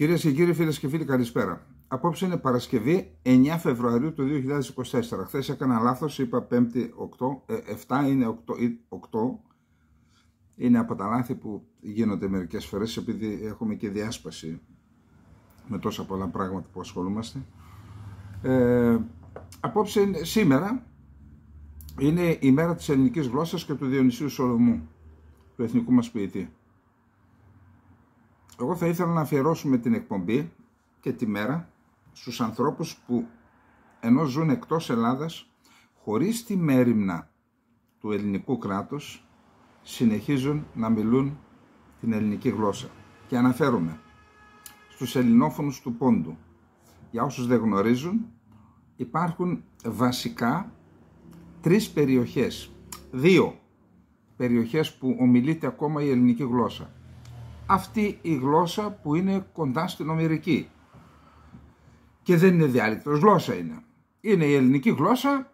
Κυρίες και κύριοι, φίλες και φίλοι, καλησπέρα. Απόψε είναι Παρασκευή 9 Φεβρουαρίου του 2024. Χθες έκανα λάθος, είπα 5η 8, 7 είναι 8, 8. Είναι από τα λάθη που γίνονται μερικές φορές επειδή έχουμε και διάσπαση με τόσα πολλά πράγματα που ασχολούμαστε. Ε, απόψε είναι, σήμερα είναι η μέρα της ελληνικής γλώσσας και του Διονυσίου Σολομού, του εθνικού μας ποιητή. Εγώ θα ήθελα να αφιερώσουμε την εκπομπή και τη μέρα στους ανθρώπους που ενώ ζουν εκτός Ελλάδας χωρίς τη μέρημνα του ελληνικού κράτους συνεχίζουν να μιλούν την ελληνική γλώσσα. Και αναφέρομαι στους ελληνόφωνους του πόντου. Για όσους δεν γνωρίζουν υπάρχουν βασικά τρεις περιοχές. Δύο περιοχές που ομιλείται ακόμα η ελληνική γλώσσα αυτή η γλώσσα που είναι κοντά στην ομερική. Και δεν είναι διάλεκτος, γλώσσα είναι. Είναι η ελληνική γλώσσα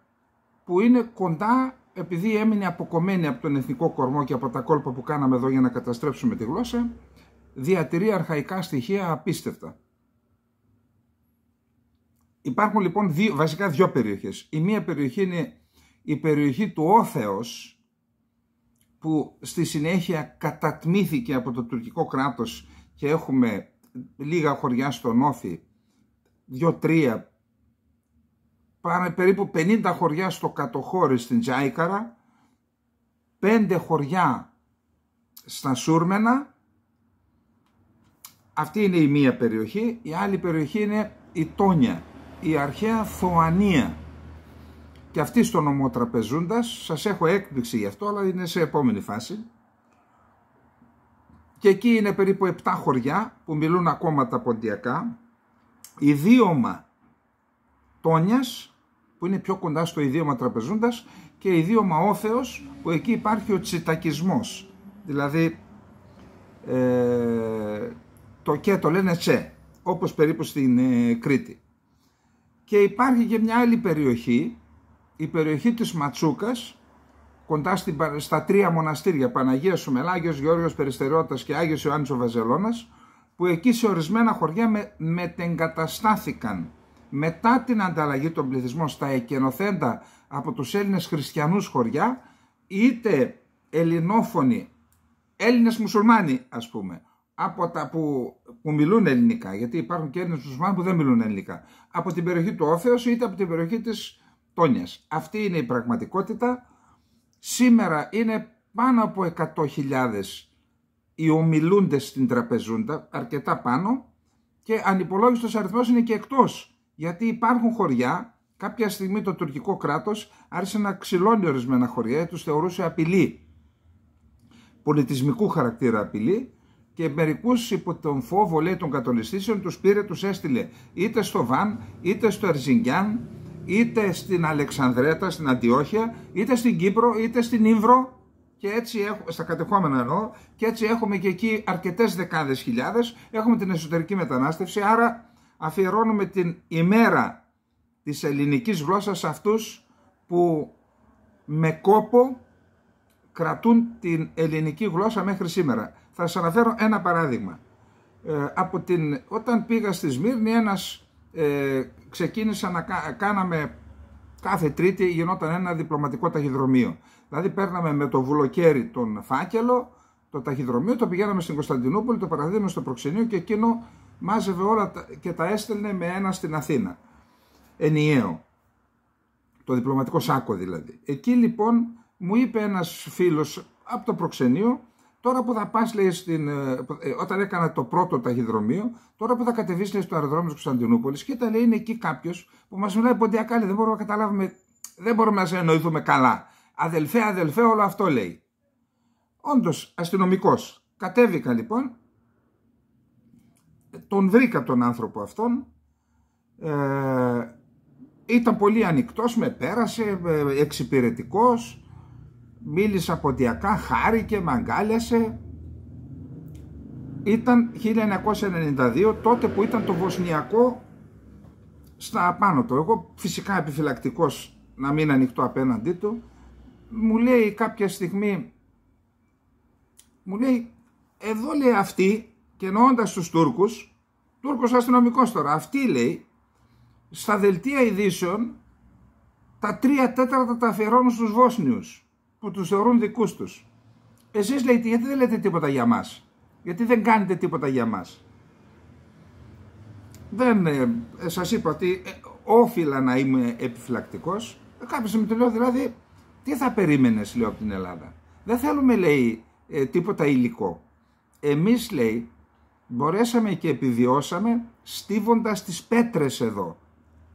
που είναι κοντά επειδή έμεινε αποκομμένη από τον εθνικό κορμό και από τα κόλπα που κάναμε εδώ για να καταστρέψουμε τη γλώσσα, διατηρεί αρχαϊκά στοιχεία απίστευτα. Υπάρχουν λοιπόν δύο, βασικά δύο περιοχές. Η μία περιοχή είναι η περιοχή του Όθεος, που στη συνέχεια κατατμήθηκε από το τουρκικό κράτος και έχουμε λίγα χωριά στο νοθι δυο δύο-τρία, περίπου 50 χωριά στο κατοχώρι στην Τζάικαρα, πέντε χωριά στα Σούρμενα, αυτή είναι η μία περιοχή, η άλλη περιοχή είναι η Τόνια, η αρχαία Θωανία και αυτή στο νομό τραπεζούντας, σας έχω έκπληξη γι' αυτό, αλλά είναι σε επόμενη φάση. Και εκεί είναι περίπου 7 χωριά που μιλούν ακόμα τα ποντιακά. Ιδίωμα Τόνιας, που είναι πιο κοντά στο ιδίωμα τραπεζούντας, και ιδίωμα Όθεος, που εκεί υπάρχει ο τσιτακισμός. Δηλαδή, ε, το και το λένε τσε, όπως περίπου στην ε, Κρήτη. Και υπάρχει και μια άλλη περιοχή η περιοχή της Ματσούκας κοντά στην, στα τρία μοναστήρια Παναγία Σουμελά, Άγιος Γεώργιος Περιστεριώτας και Άγιος Ιωάννης ο Βαζελώνας που εκεί σε ορισμένα χωριά με, μετεγκαταστάθηκαν μετά την ανταλλαγή των πληθυσμών στα εκενοθέντα από τους Έλληνες χριστιανούς χωριά είτε ελληνόφωνοι, Έλληνες μουσουλμάνοι ας πούμε από τα που, μιλούν ελληνικά, γιατί υπάρχουν και Έλληνες μουσουλμάνοι που δεν μιλούν ελληνικά, από την περιοχή του Όφεως είτε από την περιοχή της αυτή είναι η πραγματικότητα. Σήμερα είναι πάνω από 100.000 οι ομιλούντες στην τραπεζούντα, αρκετά πάνω, και ανυπολόγιστος αριθμός είναι και εκτός. Γιατί υπάρχουν χωριά, κάποια στιγμή το τουρκικό κράτος άρχισε να ξυλώνει ορισμένα χωριά, τους θεωρούσε απειλή, πολιτισμικού χαρακτήρα απειλή, και μερικούς υπό τον φόβο λέει των κατολιστήσεων τους πήρε, τους έστειλε είτε στο Βαν, είτε στο Ερζιγκιάν, είτε στην Αλεξανδρέτα, στην Αντιόχεια, είτε στην Κύπρο, είτε στην Ήμβρο και έτσι έχω, στα κατεχόμενα εννοώ, και έτσι έχουμε και εκεί αρκετές δεκάδες χιλιάδες, έχουμε την εσωτερική μετανάστευση, άρα αφιερώνουμε την ημέρα της ελληνικής γλώσσας αυτούς που με κόπο κρατούν την ελληνική γλώσσα μέχρι σήμερα. Θα σας αναφέρω ένα παράδειγμα. Ε, από την, όταν πήγα στη Σμύρνη ένας ε, ξεκίνησα να κάναμε κάθε Τρίτη γινόταν ένα διπλωματικό ταχυδρομείο. Δηλαδή παίρναμε με το βουλοκαίρι τον φάκελο, το ταχυδρομείο, το πηγαίναμε στην Κωνσταντινούπολη, το παραδίδαμε στο προξενείο και εκείνο μάζευε όλα και τα έστελνε με ένα στην Αθήνα. Ενιαίο. Το διπλωματικό σάκο δηλαδή. Εκεί λοιπόν μου είπε ένας φίλος από το προξενείο Τώρα που θα πας, λέει, ε, ε, όταν έκανα το πρώτο ταχυδρομείο, τώρα που θα κατεβείς στο αεροδρόμιο της Κωνσταντινούπολης. και ήταν είναι εκεί κάποιος που μας μιλάει ποντιακά, δεν μπορούμε να καταλάβουμε, δεν μπορούμε να σε εννοηθούμε καλά. Αδελφέ, αδελφέ, όλο αυτό λέει. Όντως, αστυνομικός. Κατέβηκα λοιπόν, τον βρήκα τον άνθρωπο αυτόν, ε, ήταν πολύ ανοιχτός, με πέρασε, ε, εξυπηρετικός, μίλησα ποντιακά, χάρηκε, με αγκάλιασε. Ήταν 1992 τότε που ήταν το Βοσνιακό στα απάνω του. Εγώ φυσικά επιφυλακτικός να μην ανοιχτώ απέναντί του. Μου λέει κάποια στιγμή, μου λέει εδώ λέει αυτή και εννοώντας τους Τούρκους, Τούρκος αστυνομικός τώρα, αυτή λέει στα δελτία ειδήσεων τα τρία τέταρτα τα αφιερώνουν στους Βόσνιους που τους θεωρούν δικούς τους. Εσείς λέει, γιατί δεν λέτε τίποτα για μας, γιατί δεν κάνετε τίποτα για μας. Δεν, ε, ε σας είπα ότι ε, όφιλα να είμαι επιφυλακτικός, ε, Κάποιος με το λέω δηλαδή, τι θα περίμενες λέω από την Ελλάδα. Δεν θέλουμε λέει ε, τίποτα υλικό. Εμείς λέει μπορέσαμε και επιβιώσαμε στίβοντας τις πέτρες εδώ.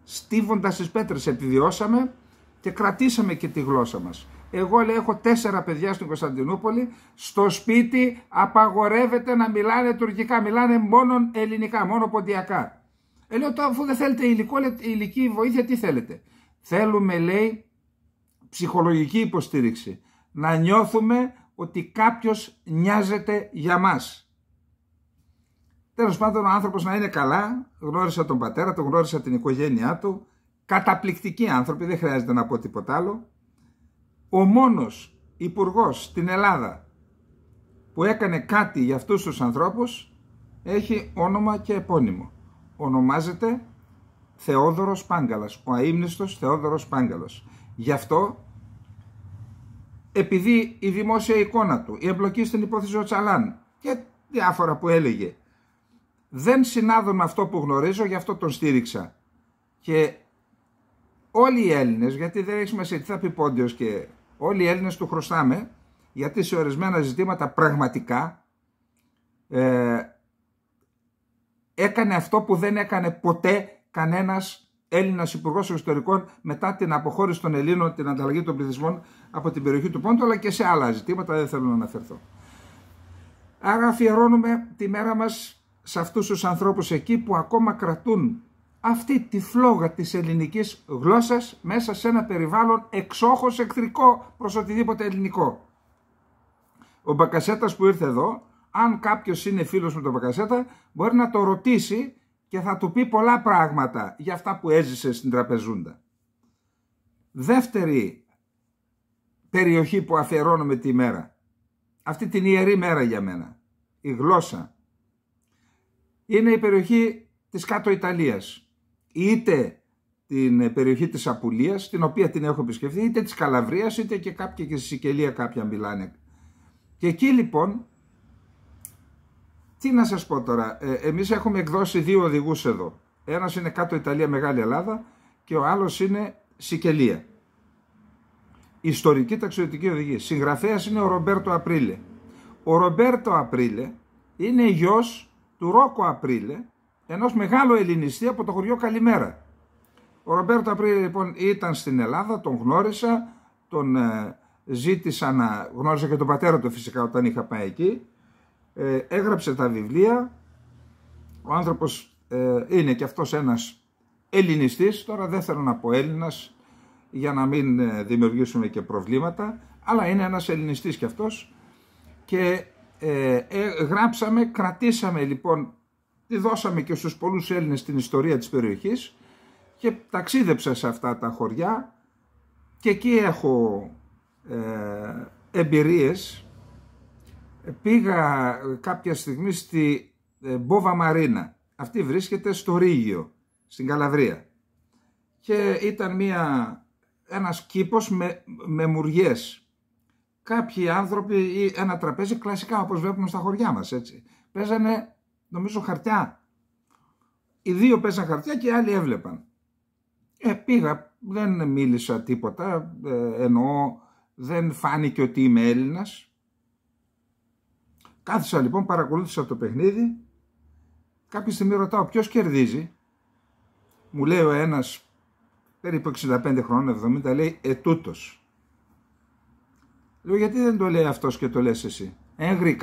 Στίβοντας τις πέτρες επιβιώσαμε και κρατήσαμε και τη γλώσσα μας. Εγώ λέω έχω τέσσερα παιδιά στην Κωνσταντινούπολη. Στο σπίτι απαγορεύεται να μιλάνε τουρκικά. Μιλάνε μόνο ελληνικά, μόνο ποντιακά. Ε, λέω αφού δεν θέλετε υλικό, ηλική βοήθεια τι θέλετε. Θέλουμε λέει ψυχολογική υποστήριξη. Να νιώθουμε ότι κάποιος νοιάζεται για μας. Τέλος πάντων ο άνθρωπος να είναι καλά, γνώρισα τον πατέρα του, γνώρισα την οικογένειά του, καταπληκτικοί άνθρωποι, δεν χρειάζεται να πω τίποτα άλλο ο μόνος υπουργός στην Ελλάδα που έκανε κάτι για αυτούς τους ανθρώπους έχει όνομα και επώνυμο. Ονομάζεται Θεόδωρος Πάγκαλας, ο αείμνηστος Θεόδωρος Πάγκαλος. Γι' αυτό, επειδή η δημόσια εικόνα του, η εμπλοκή στην υπόθεση ο Τσαλάν και διάφορα που έλεγε, δεν συνάδουν με αυτό που γνωρίζω, γι' αυτό τον στήριξα. Και όλοι οι Έλληνες, γιατί δεν έχει σημασία τι θα πει Πόντιος και όλοι οι Έλληνες του χρωστάμε γιατί σε ορισμένα ζητήματα πραγματικά ε, έκανε αυτό που δεν έκανε ποτέ κανένας Έλληνας Υπουργός Εξωτερικών μετά την αποχώρηση των Ελλήνων, την ανταλλαγή των πληθυσμών από την περιοχή του Πόντου, αλλά και σε άλλα ζητήματα, δεν θέλω να αναφερθώ. Άρα αφιερώνουμε τη μέρα μας σε αυτούς τους ανθρώπους εκεί που ακόμα κρατούν αυτή τη φλόγα της ελληνικής γλώσσας μέσα σε ένα περιβάλλον εξόχως εχθρικό προς οτιδήποτε ελληνικό. Ο Μπακασέτας που ήρθε εδώ, αν κάποιος είναι φίλος με τον Μπακασέτα, μπορεί να το ρωτήσει και θα του πει πολλά πράγματα για αυτά που έζησε στην τραπεζούντα. Δεύτερη περιοχή που αφιερώνουμε τη μέρα, αυτή την ιερή μέρα για μένα, η γλώσσα, είναι η περιοχή της κάτω Ιταλίας είτε την ε, περιοχή της Απουλίας, την οποία την έχω επισκεφθεί, είτε της Καλαβρίας, είτε και κάποια και στη Σικελία κάποια μιλάνε. Και εκεί λοιπόν, τι να σας πω τώρα, ε, εμείς έχουμε εκδώσει δύο οδηγούς εδώ. Ένας είναι κάτω Ιταλία, Μεγάλη Ελλάδα και ο άλλος είναι Σικελία. Ιστορική ταξιδιωτική οδηγή. Συγγραφέας είναι ο Ρομπέρτο Απρίλε. Ο Ρομπέρτο Απρίλε είναι γιος του Ρόκο Απρίλε, ενός μεγάλου ελληνιστή από το χωριό Καλημέρα. Ο Ρομπέρτο Απρίλη λοιπόν ήταν στην Ελλάδα, τον γνώρισα, τον ε, ζήτησα να γνώρισα και τον πατέρα του φυσικά όταν είχα πάει εκεί. Ε, έγραψε τα βιβλία. Ο άνθρωπος ε, είναι και αυτός ένας ελληνιστής. τώρα δεν θέλω να πω Έλληνας για να μην δημιουργήσουμε και προβλήματα, αλλά είναι ένας ελληνιστής κι αυτός και γράψαμε, κρατήσαμε λοιπόν τη δώσαμε και στους πολλούς Έλληνες την ιστορία της περιοχής και ταξίδεψα σε αυτά τα χωριά και εκεί έχω ε, εμπειρίες. Ε, πήγα κάποια στιγμή στη ε, Μπόβα Μαρίνα. Αυτή βρίσκεται στο Ρίγιο, στην Καλαβρία. Και ήταν μια, ένας κήπος με, με μουριές. Κάποιοι άνθρωποι ή ένα τραπέζι, κλασικά όπως βλέπουμε στα χωριά μας, έτσι. Παίζανε νομίζω χαρτιά. Οι δύο παίζαν χαρτιά και οι άλλοι έβλεπαν. Ε, πήγα, δεν μίλησα τίποτα, ε, εννοώ δεν φάνηκε ότι είμαι Έλληνας. Κάθισα λοιπόν, παρακολούθησα το παιχνίδι. Κάποια στιγμή ρωτάω ποιος κερδίζει. Μου λέει ο ένας περίπου 65 χρόνων, 70, λέει ετούτος. Λέω γιατί δεν το λέει αυτός και το λες εσύ. Έγκρι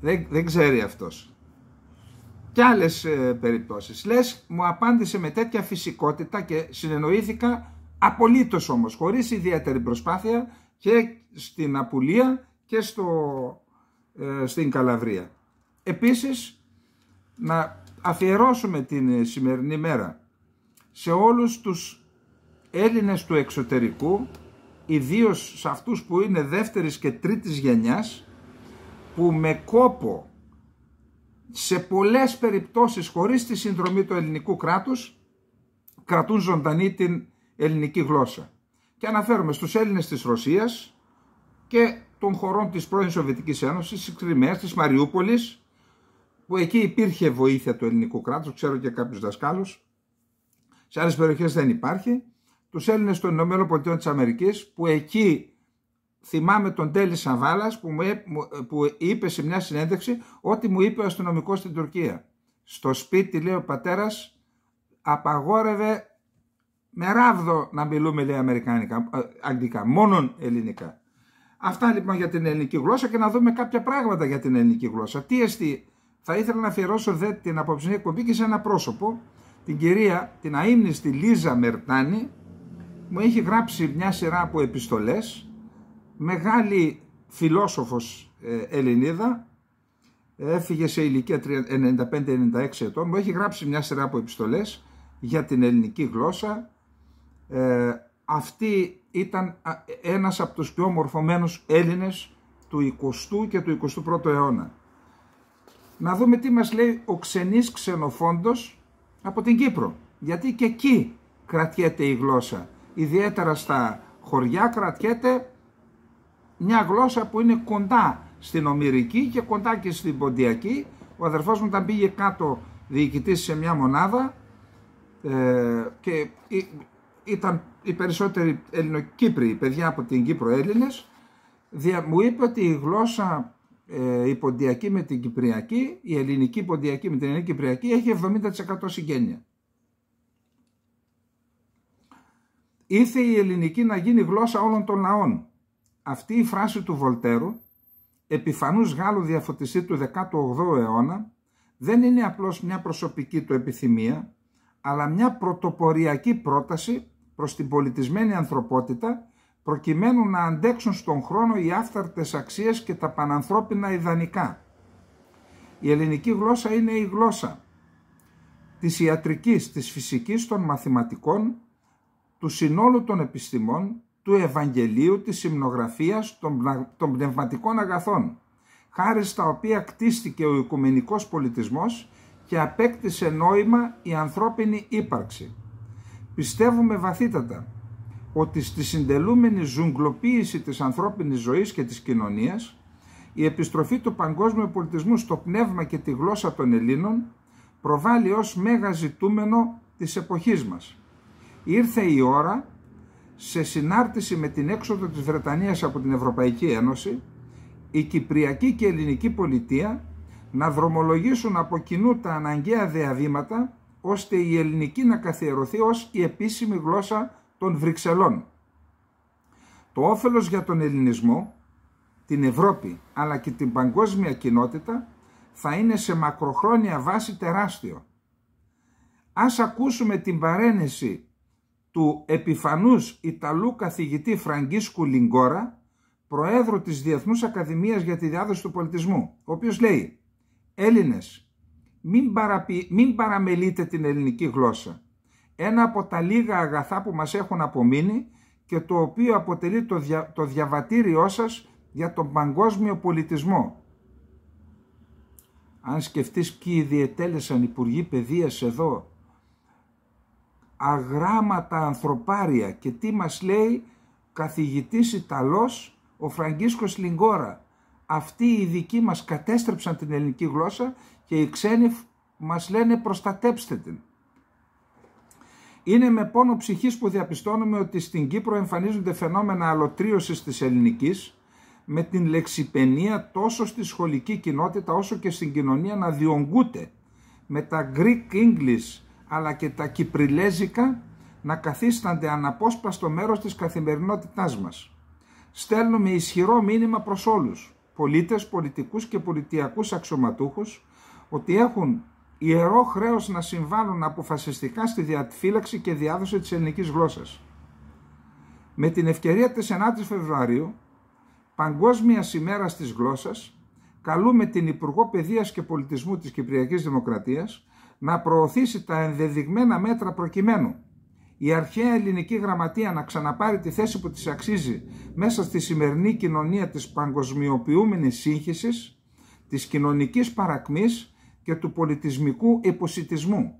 Δεν, δεν ξέρει αυτός και άλλες περιπτώσει. περιπτώσεις. Λες, μου απάντησε με τέτοια φυσικότητα και συνεννοήθηκα απολύτως όμως, χωρίς ιδιαίτερη προσπάθεια και στην Απουλία και στο, ε, στην Καλαβρία. Επίσης, να αφιερώσουμε την ε, σημερινή μέρα σε όλους τους Έλληνες του εξωτερικού, ιδίως σε αυτούς που είναι δεύτερης και τρίτης γενιάς, που με κόπο σε πολλές περιπτώσεις χωρίς τη συνδρομή του ελληνικού κράτους κρατούν ζωντανή την ελληνική γλώσσα. Και αναφέρομαι στους Έλληνες της Ρωσίας και των χωρών της πρώην Σοβιετικής Ένωσης, της Κρυμαίας, της Μαριούπολης, που εκεί υπήρχε βοήθεια του ελληνικού κράτους, ξέρω και κάποιους δασκάλους, σε άλλες περιοχές δεν υπάρχει, τους Έλληνες των ΗΠΑ που εκεί θυμάμαι τον Τέλη Σαβάλας που, που είπε σε μια συνέντευξη ότι μου είπε ο αστυνομικός στην Τουρκία. Στο σπίτι, λέει ο πατέρας, απαγόρευε με ράβδο να μιλούμε λέει αμερικάνικα, ε, αγγλικά, μόνον ελληνικά. Αυτά λοιπόν για την ελληνική γλώσσα και να δούμε κάποια πράγματα για την ελληνική γλώσσα. Τι εστί, θα ήθελα να αφιερώσω δε την απόψη εκπομπή και σε ένα πρόσωπο, την κυρία, την αείμνηστη Λίζα Μερτάνη, μου έχει γράψει μια σειρά από επιστολές μεγάλη φιλόσοφος ε, Ελληνίδα, έφυγε σε ηλικία 95-96 ετών, μου έχει γράψει μια σειρά από επιστολές για την ελληνική γλώσσα. Ε, αυτή ήταν ένας από τους πιο μορφωμένους Έλληνες του 20ου και του 21ου αιώνα. Να δούμε τι μας λέει ο ξενής ξενοφόντος από την Κύπρο. Γιατί και εκεί κρατιέται η γλώσσα. Ιδιαίτερα στα χωριά κρατιέται μια γλώσσα που είναι κοντά στην Ομυρική και κοντά και στην Ποντιακή. Ο αδερφός μου όταν πήγε κάτω διοικητής σε μια μονάδα ε, και ήταν οι περισσότεροι Ελληνοκύπριοι, παιδιά από την Κύπρο Έλληνες, μου είπε ότι η γλώσσα ε, η ποντιακή με την Κυπριακή, η ελληνική ποντιακή με την ελληνική Κυπριακή έχει 70% συγγένεια. Ήρθε η ελληνική να γίνει γλώσσα όλων των λαών. Αυτή η φράση του Βολτέρου, επιφανούς Γάλλου διαφωτιστή του 18ου αιώνα, δεν είναι απλώς μια προσωπική του επιθυμία, αλλά μια πρωτοποριακή πρόταση προς την πολιτισμένη ανθρωπότητα, προκειμένου να αντέξουν στον χρόνο οι άφθαρτες αξίες και τα πανανθρώπινα ιδανικά. Η ελληνική γλώσσα είναι η γλώσσα της ιατρικής, της φυσικής, των μαθηματικών, του συνόλου των επιστημών, του Ευαγγελίου της Συμνογραφίας των πνευματικών αγαθών, χάρη στα οποία κτίστηκε ο οικουμενικός πολιτισμός και απέκτησε νόημα η ανθρώπινη ύπαρξη. Πιστεύουμε βαθύτατα ότι στη συντελούμενη ζουγκλοποίηση της ανθρώπινης ζωής και της κοινωνίας, η επιστροφή του παγκόσμιου πολιτισμού στο πνεύμα και τη γλώσσα των Ελλήνων προβάλλει ως μέγα ζητούμενο της εποχής μας. Ήρθε η ώρα σε συνάρτηση με την έξοδο της Βρετανίας από την Ευρωπαϊκή Ένωση, η Κυπριακή και Ελληνική Πολιτεία να δρομολογήσουν από κοινού τα αναγκαία διαβήματα ώστε η ελληνική να καθιερωθεί ως η επίσημη γλώσσα των Βρυξελών. Το όφελος για τον ελληνισμό, την Ευρώπη αλλά και την παγκόσμια κοινότητα θα είναι σε μακροχρόνια βάση τεράστιο. Ας ακούσουμε την παρένεση του επιφανούς Ιταλού καθηγητή Φραγκίσκου Λιγκόρα, προέδρου της Διεθνούς Ακαδημίας για τη Διάδοση του Πολιτισμού, ο οποίος λέει «Έλληνες, μην, μην παραμελείτε την ελληνική γλώσσα. Ένα από τα λίγα αγαθά που μας έχουν απομείνει και το οποίο αποτελεί το, το διαβατήριό σας για τον παγκόσμιο πολιτισμό». Αν σκεφτείς ποιοι διετέλεσαν υπουργοί παιδείας εδώ αγράμματα ανθρωπάρια και τι μας λέει καθηγητής Ιταλός ο Φραγκίσκος Λιγκόρα. Αυτοί οι ειδικοί μας κατέστρεψαν την ελληνική γλώσσα και οι ξένοι μας λένε προστατέψτε την. Είναι με πόνο ψυχής που διαπιστώνουμε ότι στην Κύπρο εμφανίζονται φαινόμενα αλωτρίωσης της ελληνικής με την λεξιπενία τόσο στη σχολική κοινότητα όσο και στην κοινωνία να διονγκούται με τα Greek English αλλά και τα κυπριλέζικα να καθίστανται αναπόσπαστο μέρος της καθημερινότητάς μας. Στέλνουμε ισχυρό μήνυμα προς όλους, πολίτες, πολιτικούς και πολιτιακούς αξιωματούχους, ότι έχουν ιερό χρέος να συμβάλλουν αποφασιστικά στη διαφύλαξη και διάδοση της ελληνικής γλώσσας. Με την ευκαιρία της 9ης Φεβρουαρίου, Παγκόσμια ημέρα της γλώσσας, καλούμε την Υπουργό Παιδείας και Πολιτισμού της Κυπριακής Δημοκρατίας να προωθήσει τα ενδεδειγμένα μέτρα προκειμένου. Η αρχαία ελληνική γραμματεία να ξαναπάρει τη θέση που της αξίζει μέσα στη σημερινή κοινωνία της παγκοσμιοποιούμενης σύγχυσης, της κοινωνικής παρακμής και του πολιτισμικού υποσυτισμού.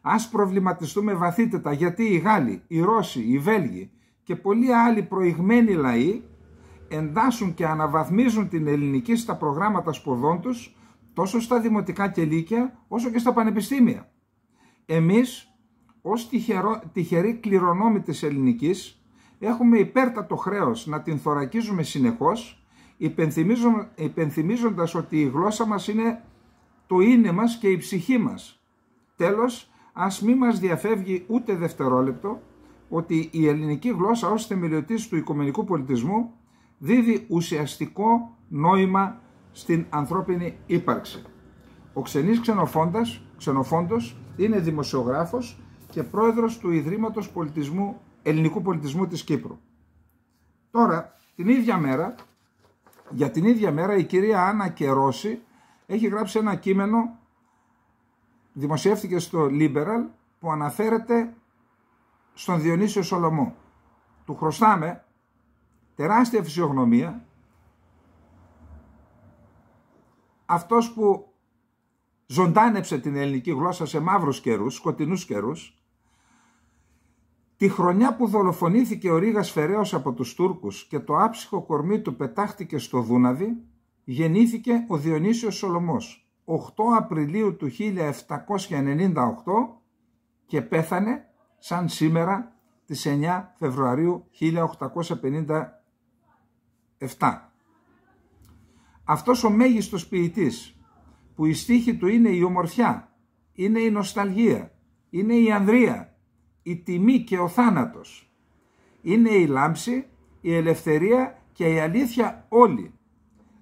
Ας προβληματιστούμε βαθύτερα γιατί οι Γάλλοι, οι Ρώσοι, οι Βέλγοι και πολλοί άλλοι προηγμένοι λαοί εντάσσουν και αναβαθμίζουν την ελληνική στα προγράμματα σπουδών τους τόσο στα δημοτικά κελίκια όσο και στα πανεπιστήμια. Εμείς ως τυχερό, τυχεροί κληρονόμοι της ελληνικής έχουμε υπέρτατο χρέος να την θωρακίζουμε συνεχώς υπενθυμίζοντας ότι η γλώσσα μας είναι το είναι μας και η ψυχή μας. Τέλος, ας μη μας διαφεύγει ούτε δευτερόλεπτο ότι η ελληνική γλώσσα ως θεμελιωτής του οικομενικού πολιτισμού δίδει ουσιαστικό νόημα στην ανθρώπινη ύπαρξη. Ο Ξενής Ξενοφόντας, Ξενοφόντος είναι δημοσιογράφος και πρόεδρος του Ιδρύματος Πολιτισμού, Ελληνικού Πολιτισμού της Κύπρου. Τώρα, την ίδια μέρα, για την ίδια μέρα η κυρία Άννα Κερώση έχει γράψει ένα κείμενο, δημοσιεύτηκε στο Liberal, που αναφέρεται στον Διονύσιο Σολομό. Του χρωστάμε τεράστια φυσιογνωμία αυτός που ζωντάνεψε την ελληνική γλώσσα σε μαύρους καιρούς, σκοτεινούς καιρούς, τη χρονιά που δολοφονήθηκε ο Ρήγας Φεραίος από τους Τούρκους και το άψυχο κορμί του πετάχτηκε στο Δούναβι, γεννήθηκε ο Διονύσιος Σολωμός 8 Απριλίου του 1798 και πέθανε σαν σήμερα τις 9 Φεβρουαρίου 1857. Αυτός ο μέγιστος ποιητής που η στίχη του είναι η ομορφιά, είναι η νοσταλγία, είναι η ανδρεία, η τιμή και ο θάνατος. Είναι η λάμψη, η ελευθερία και η αλήθεια όλη.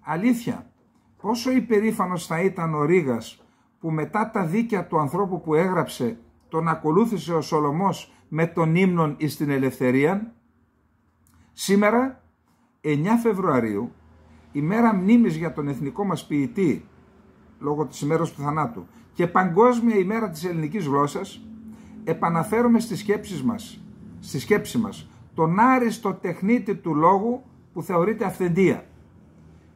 Αλήθεια, πόσο υπερήφανος θα ήταν ο Ρήγας που μετά τα δίκαια του ανθρώπου που έγραψε τον ακολούθησε ο Σολομός με τον ύμνον εις την ελευθερία. Σήμερα, 9 Φεβρουαρίου η μέρα μνήμης για τον εθνικό μας ποιητή λόγω της ημέρας του θανάτου και παγκόσμια ημέρα της ελληνικής γλώσσας επαναφέρουμε στις σκέψεις μας, στη σκέψη μας τον άριστο τεχνίτη του λόγου που θεωρείται αυθεντία.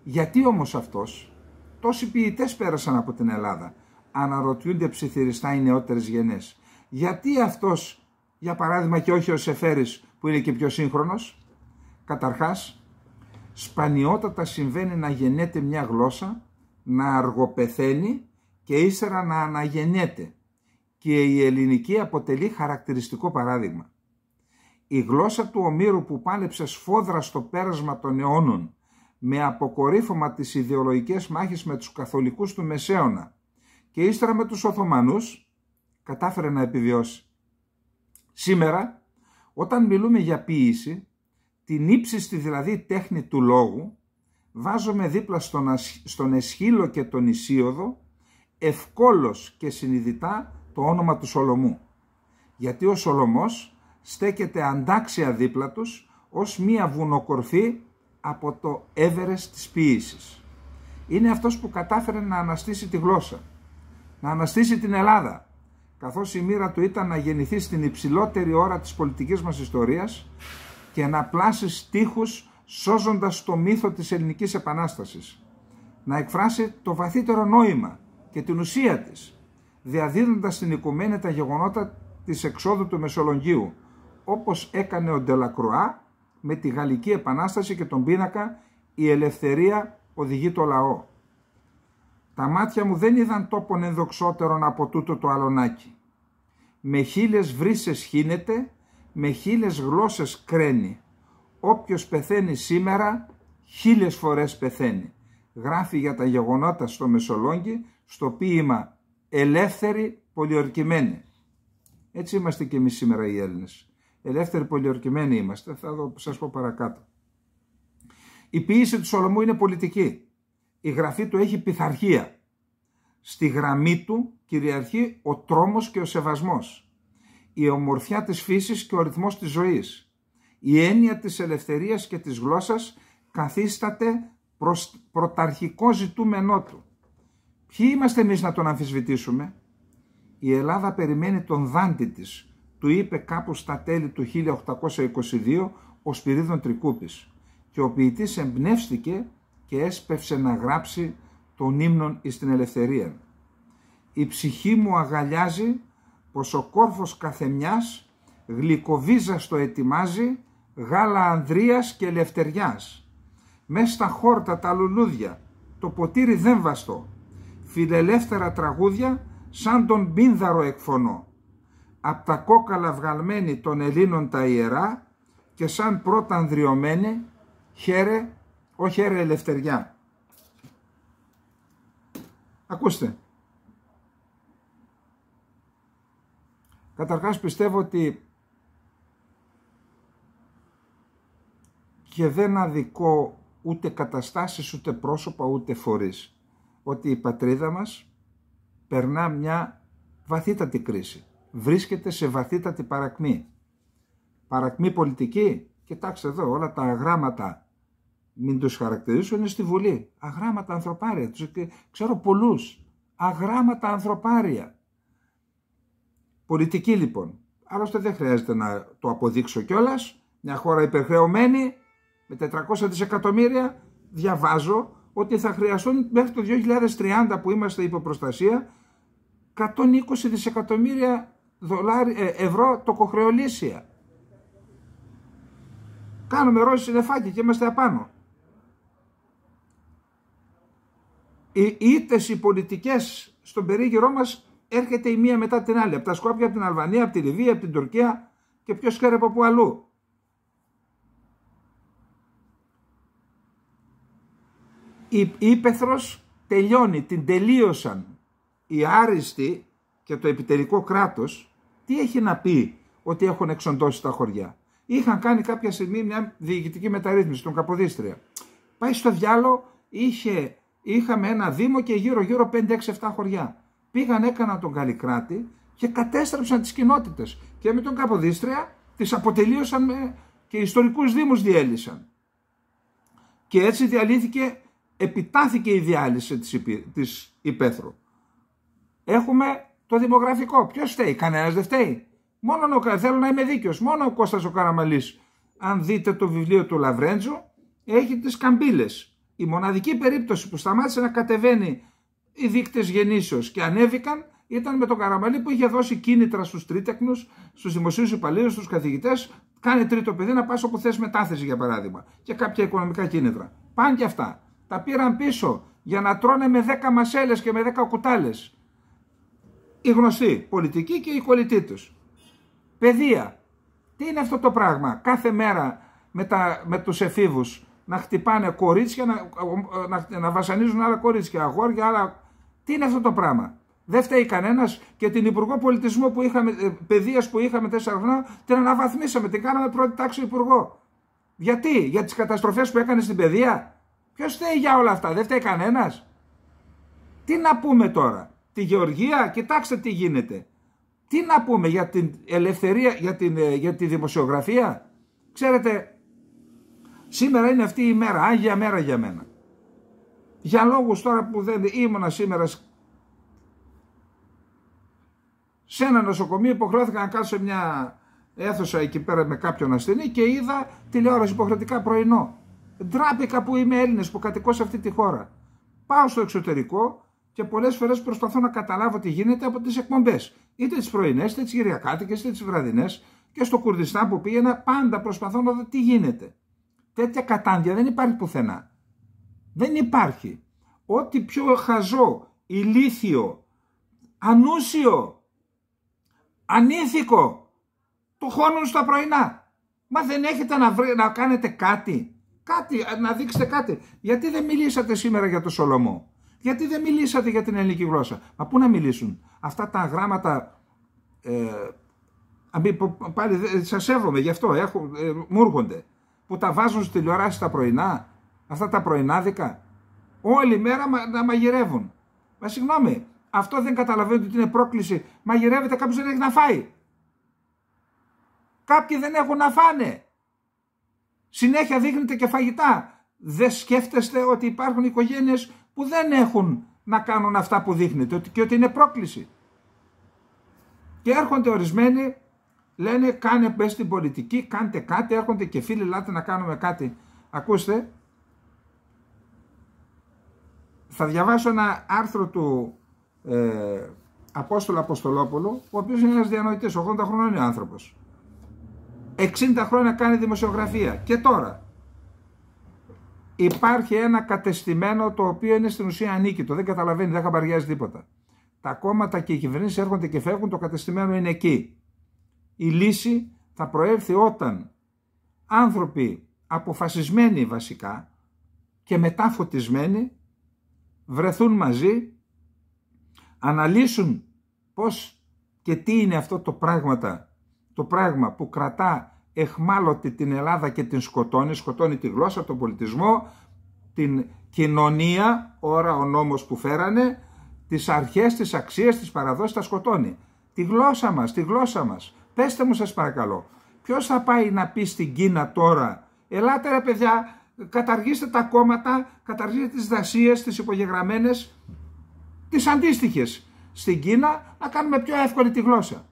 Γιατί όμως αυτός, τόσοι ποιητές πέρασαν από την Ελλάδα, αναρωτιούνται ψιθυριστά οι νεότερες γενές. Γιατί αυτός, για παράδειγμα και όχι ο Σεφέρης που είναι και πιο σύγχρονος, καταρχάς σπανιότατα συμβαίνει να γεννιέται μια γλώσσα, να αργοπεθαίνει και ύστερα να αναγεννιέται. Και η ελληνική αποτελεί χαρακτηριστικό παράδειγμα. Η γλώσσα του Ομήρου που πάλεψε σφόδρα στο πέρασμα των αιώνων με αποκορύφωμα τις ιδεολογικές μάχες με τους καθολικούς του Μεσαίωνα και ύστερα με τους Οθωμανούς κατάφερε να επιβιώσει. Σήμερα όταν μιλούμε για ποίηση την ύψιστη δηλαδή τέχνη του λόγου, βάζομαι δίπλα στον, στον Εσχύλο και τον Ισίωδο, ευκόλως και συνειδητά το όνομα του Σολομού. Γιατί ο Σολομός στέκεται αντάξια δίπλα τους ως μία βουνοκορφή από το έβερες της ποίησης. Είναι αυτός που κατάφερε να αναστήσει τη γλώσσα, να αναστήσει την Ελλάδα, καθώς η μοίρα του ήταν να γεννηθεί στην υψηλότερη ώρα της πολιτικής μας ιστορίας και πλάσει στίχους σώζοντας το μύθο της ελληνικής επανάστασης. Να εκφράσει το βαθύτερο νόημα και την ουσία της, διαδίδοντας στην οικουμένη τα γεγονότα της εξόδου του Μεσολογγίου, όπως έκανε ο Ντελακροά με τη Γαλλική Επανάσταση και τον πίνακα «Η ελευθερία οδηγεί το λαό». Τα μάτια μου δεν είδαν τόπον ενδοξότερον από τούτο το αλωνάκι. Με χίλιες βρύσες χύνεται με χίλιες γλώσσες κραίνει. Όποιος πεθαίνει σήμερα, χίλιες φορές πεθαίνει. Γράφει για τα γεγονότα στο Μεσολόγγι, στο ποίημα «Ελεύθεροι πολιορκημένοι». Έτσι είμαστε και εμείς σήμερα οι Έλληνες. Ελεύθεροι πολιορκημένοι είμαστε, θα δω, σας πω παρακάτω. Η ποίηση του Σολομού είναι πολιτική. Η γραφή του έχει πειθαρχία. Στη γραμμή του κυριαρχεί ο τρόμος και ο σεβασμός η ομορφιά της φύσης και ο ρυθμός της ζωής. Η έννοια της ελευθερίας και της γλώσσας καθίσταται προς πρωταρχικό ζητούμενό του. Ποιοι είμαστε εμείς να τον αμφισβητήσουμε. Η Ελλάδα περιμένει τον δάντη της, του είπε κάπου στα τέλη του 1822 ο Σπυρίδων Τρικούπης και ο ποιητής εμπνεύστηκε και έσπευσε να γράψει τον ύμνον εις ελευθερία. Η ψυχή μου αγαλιάζει πως ο κόρφος καθεμιάς γλυκοβίζας στο ετοιμάζει γάλα ανδρείας και ελευθεριάς. Μες στα χόρτα τα λουλούδια, το ποτήρι δεν βαστό, φιλελεύθερα τραγούδια σαν τον πίνδαρο εκφωνώ. Απ' τα κόκαλα βγαλμένη των Ελλήνων τα ιερά και σαν πρώτα ανδριωμένη χαίρε, ο χαίρε ελευθεριά. Ακούστε. Καταρχάς πιστεύω ότι και δεν αδικό ούτε καταστάσεις, ούτε πρόσωπα, ούτε φορείς. Ότι η πατρίδα μας περνά μια βαθύτατη κρίση. Βρίσκεται σε βαθύτατη παρακμή. Παρακμή πολιτική, κοιτάξτε εδώ, όλα τα αγράμματα, μην τους χαρακτηρίσω, είναι στη Βουλή. Αγράμματα ανθρωπάρια, ξέρω πολλούς. Αγράμματα ανθρωπάρια. Πολιτική λοιπόν. Άλλωστε δεν χρειάζεται να το αποδείξω κιόλας. Μια χώρα υπερχρεωμένη με 400 δισεκατομμύρια διαβάζω ότι θα χρειαστούν μέχρι το 2030 που είμαστε υποπροστασία 120 δισεκατομμύρια δολάρι, ε, ευρώ τοκοχρεωλήσια. Κάνουμε ρόση συνεφάκι και είμαστε απάνω. Οι ήτες οι πολιτικές στον περίγυρό μας έρχεται η μία μετά την άλλη. Από τα Σκόπια, από την Αλβανία, από τη Λιβύη, από την Τουρκία και ποιος ξέρει από πού αλλού. Η Ήπεθρος τελειώνει, την τελείωσαν οι άριστοι και το επιτερικό κράτος. Τι έχει να πει ότι έχουν εξοντώσει τα χωριά. Είχαν κάνει κάποια στιγμή μια διοικητική μεταρρύθμιση των Καποδίστρια. Πάει στο διάλογο, είχε, είχαμε ένα δήμο και γύρω γύρω 5-6-7 χωριά πήγαν, έκαναν τον Καλλικράτη και κατέστρεψαν τις κοινότητες. Και με τον Καποδίστρια τις αποτελείωσαν και ιστορικούς δήμους διέλυσαν. Και έτσι διαλύθηκε, επιτάθηκε η διάλυση της, της υπαίθρου. Έχουμε το δημογραφικό. Ποιος φταίει, κανένας δεν φταίει. Μόνο ο, θέλω να είμαι δίκαιος. Μόνο ο Κώστας ο Καραμαλής. Αν δείτε το βιβλίο του Λαβρέντζου, έχει τις καμπύλες. Η μοναδική περίπτωση που σταμάτησε να κατεβαίνει οι δείκτες γεννήσεως. και ανέβηκαν ήταν με τον Καραμαλή που είχε δώσει κίνητρα στους τρίτεκνους, στους δημοσίους υπαλλήλους, στους καθηγητές, κάνε τρίτο παιδί να πας όπου θες μετάθεση για παράδειγμα και κάποια οικονομικά κίνητρα. Πάνε και αυτά. Τα πήραν πίσω για να τρώνε με 10 μασέλες και με 10 κουτάλες. Οι γνωστοί πολιτικοί και οι κολλητοί τους. Παιδεία. Τι είναι αυτό το πράγμα. Κάθε μέρα με, τα, με τους εφήβους να χτυπάνε κορίτσια, να, να, να βασανίζουν άλλα κορίτσια, αγόρια, άλλα τι είναι αυτό το πράγμα. Δεν φταίει κανένας και την Υπουργό Πολιτισμού που είχαμε, ε, παιδείας που είχαμε τέσσερα χρόνια, την αναβαθμίσαμε, την κάναμε πρώτη τάξη Υπουργό. Γιατί, για τις καταστροφές που έκανε στην παιδεία. Ποιος φταίει για όλα αυτά, δεν φταίει κανένας. Τι να πούμε τώρα, τη Γεωργία, κοιτάξτε τι γίνεται. Τι να πούμε για την ελευθερία, για, την, ε, για τη δημοσιογραφία. Ξέρετε, σήμερα είναι αυτή η μέρα, άγια μέρα για μένα. Για λόγους τώρα που δεν ήμουνα σήμερα σε ένα νοσοκομείο υποχρεώθηκα να κάτσω σε μια αίθουσα εκεί πέρα με κάποιον ασθενή και είδα τηλεόραση υποχρεωτικά πρωινό. Ντράπηκα που είμαι Έλληνες που κατοικώ σε αυτή τη χώρα. Πάω στο εξωτερικό και πολλές φορές προσπαθώ να καταλάβω τι γίνεται από τις εκπομπές. Είτε τις πρωινές, είτε τις γυριακάτικες, είτε τις βραδινές Και στο Κουρδιστάν που πήγαινα, πάντα προσπαθώ να δω τι γίνεται. Τέτοια κατάντια δεν υπάρχει πουθενά. Δεν υπάρχει. Ό,τι πιο χαζό, ηλίθιο, ανούσιο, ανήθικο, το χώνουν στα πρωινά. Μα δεν έχετε να, κάνετε κάτι, κάτι, να δείξετε κάτι. Γιατί δεν μιλήσατε σήμερα για το Σολομό. Γιατί δεν μιλήσατε για την ελληνική γλώσσα. Μα πού να μιλήσουν. Αυτά τα γράμματα, ε, πάλι ε, σας σέβομαι γι' αυτό, έχω, ε, μου έρχονται. Που τα βάζουν στη τηλεοράση τα πρωινά αυτά τα πρωινάδικα. Όλη μέρα να μαγειρεύουν. Μα συγγνώμη, αυτό δεν καταλαβαίνετε ότι είναι πρόκληση. Μαγειρεύεται κάποιος δεν έχει να φάει. Κάποιοι δεν έχουν να φάνε. Συνέχεια δείχνετε και φαγητά. Δεν σκέφτεστε ότι υπάρχουν οικογένειες που δεν έχουν να κάνουν αυτά που δείχνετε και ότι είναι πρόκληση. Και έρχονται ορισμένοι, λένε κάνε μπες στην πολιτική, κάντε κάτι, έρχονται και φίλοι λάτε να κάνουμε κάτι. Ακούστε, θα διαβάσω ένα άρθρο του ε, Αποστολόπουλου, ο οποίος είναι ένας διανοητής, 80 χρονών είναι ο άνθρωπος. 60 χρόνια κάνει δημοσιογραφία και τώρα υπάρχει ένα κατεστημένο το οποίο είναι στην ουσία ανίκητο, δεν καταλαβαίνει, δεν χαμπαριάζει τίποτα. Τα κόμματα και οι κυβερνήσεις έρχονται και φεύγουν, το κατεστημένο είναι εκεί. Η λύση θα προέρθει όταν άνθρωποι αποφασισμένοι βασικά και μετά φωτισμένοι βρεθούν μαζί, αναλύσουν πώς και τι είναι αυτό το πράγμα, το πράγμα που κρατά εχμάλωτη την Ελλάδα και την σκοτώνει, σκοτώνει τη γλώσσα, τον πολιτισμό, την κοινωνία, ώρα ο νόμος που φέρανε, τις αρχές, τις αξίες, τις παραδόσεις, τα σκοτώνει. Τη γλώσσα μας, τη γλώσσα μας. Πέστε μου σας παρακαλώ, ποιος θα πάει να πει στην Κίνα τώρα, ελάτε ρε παιδιά, καταργήστε τα κόμματα, καταργήστε τις δασίες, τις υπογεγραμμένες, τις αντίστοιχες. Στην Κίνα να κάνουμε πιο εύκολη τη γλώσσα.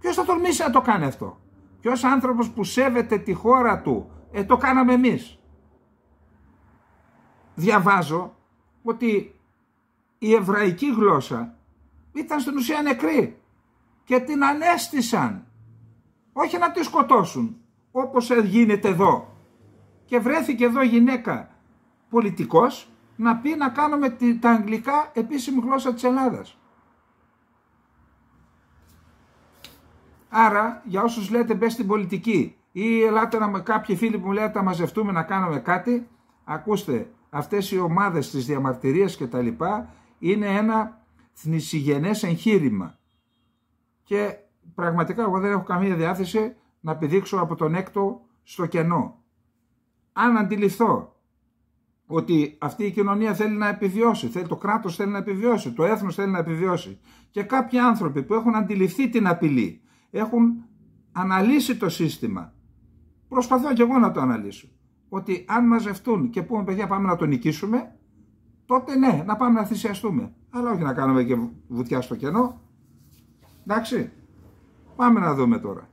Ποιος θα τολμήσει να το κάνει αυτό. Ποιος άνθρωπος που σέβεται τη χώρα του, ε, το κάναμε εμείς. Διαβάζω ότι η εβραϊκή γλώσσα ήταν στην ουσία νεκρή και την ανέστησαν. Όχι να τη σκοτώσουν όπως γίνεται εδώ και βρέθηκε εδώ γυναίκα πολιτικός να πει να κάνουμε τα αγγλικά επίσημη γλώσσα της Ελλάδας. Άρα για όσους λέτε μπες στην πολιτική ή ελάτε να με κάποιοι φίλοι που μου λέτε να μαζευτούμε να κάνουμε κάτι, ακούστε αυτές οι ομάδες της διαμαρτυρίας και τα λοιπά είναι ένα θνησιγενές εγχείρημα και πραγματικά εγώ δεν έχω καμία διάθεση να πηδήξω από τον έκτο στο κενό αν αντιληφθώ ότι αυτή η κοινωνία θέλει να επιβιώσει, θέλει, το κράτος θέλει να επιβιώσει, το έθνος θέλει να επιβιώσει και κάποιοι άνθρωποι που έχουν αντιληφθεί την απειλή, έχουν αναλύσει το σύστημα, προσπαθώ και εγώ να το αναλύσω, ότι αν μαζευτούν και πούμε παιδιά πάμε να το νικήσουμε, τότε ναι, να πάμε να θυσιαστούμε, αλλά όχι να κάνουμε και βουτιά στο κενό, εντάξει, πάμε να δούμε τώρα.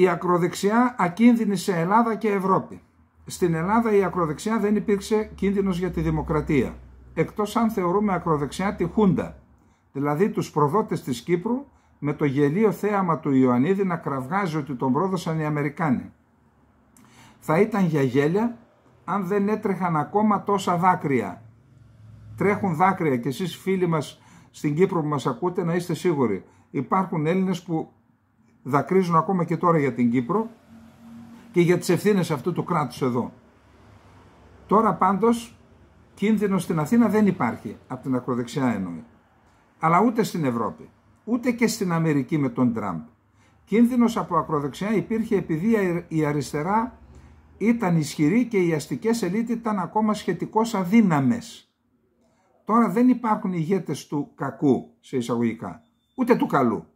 Η ακροδεξιά ακίνδυνη σε Ελλάδα και Ευρώπη. Στην Ελλάδα η ακροδεξιά δεν υπήρξε κίνδυνος για τη δημοκρατία, εκτός αν θεωρούμε ακροδεξιά τη Χούντα, δηλαδή τους προδότες της Κύπρου με το γελίο θέαμα του Ιωαννίδη να κραυγάζει ότι τον πρόδωσαν οι Αμερικάνοι. Θα ήταν για γέλια αν δεν έτρεχαν ακόμα τόσα δάκρυα. Τρέχουν δάκρυα και εσείς φίλοι μας στην Κύπρο που μας ακούτε να είστε σίγουροι. Υπάρχουν Έλληνες που δακρύζουν ακόμα και τώρα για την Κύπρο και για τις ευθύνες αυτού του κράτους εδώ. Τώρα πάντως κίνδυνο στην Αθήνα δεν υπάρχει από την ακροδεξιά εννοεί. Αλλά ούτε στην Ευρώπη, ούτε και στην Αμερική με τον Τραμπ. Κίνδυνος από ακροδεξιά υπήρχε επειδή η αριστερά ήταν ισχυρή και οι αστικές ελίτ ήταν ακόμα σχετικώς αδύναμες. Τώρα δεν υπάρχουν ηγέτες του κακού σε εισαγωγικά, ούτε του καλού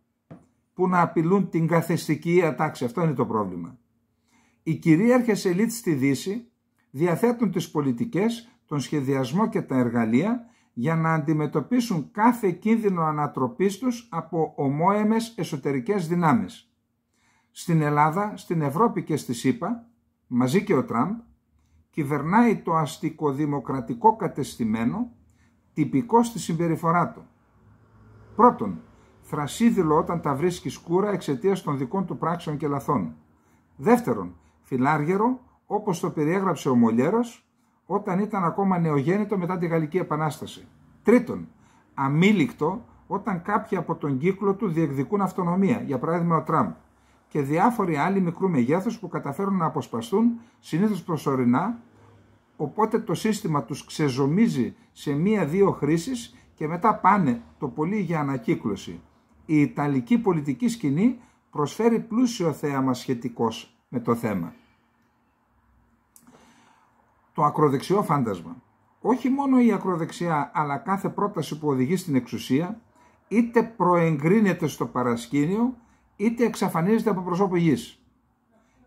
που να απειλούν την καθεστική ατάξη. Αυτό είναι το πρόβλημα. Οι κυρίαρχες ελίτ στη Δύση διαθέτουν τις πολιτικές, τον σχεδιασμό και τα εργαλεία για να αντιμετωπίσουν κάθε κίνδυνο ανατροπής τους από ομόεμες εσωτερικές δυνάμεις. Στην Ελλάδα, στην Ευρώπη και στη ΣΥΠΑ, μαζί και ο Τραμπ, κυβερνάει το αστικοδημοκρατικό κατεστημένο τυπικό στη συμπεριφορά του. Πρώτον, θρασίδηλο όταν τα βρίσκει σκούρα εξαιτίας των δικών του πράξεων και λαθών. Δεύτερον, φιλάργερο, όπως το περιέγραψε ο Μολιέρος, όταν ήταν ακόμα νεογέννητο μετά τη Γαλλική Επανάσταση. Τρίτον, αμήλικτο όταν κάποιοι από τον κύκλο του διεκδικούν αυτονομία, για παράδειγμα ο Τραμπ, και διάφοροι άλλοι μικρού μεγέθους που καταφέρουν να αποσπαστούν συνήθως προσωρινά, οπότε το σύστημα τους ξεζομίζει σε μία-δύο χρήσεις και μετά πάνε το πολύ για ανακύκλωση η Ιταλική πολιτική σκηνή προσφέρει πλούσιο θέαμα σχετικός με το θέμα. Το ακροδεξιό φάντασμα. Όχι μόνο η ακροδεξιά αλλά κάθε πρόταση που οδηγεί στην εξουσία είτε προεγκρίνεται στο παρασκήνιο είτε εξαφανίζεται από προσώπου γης.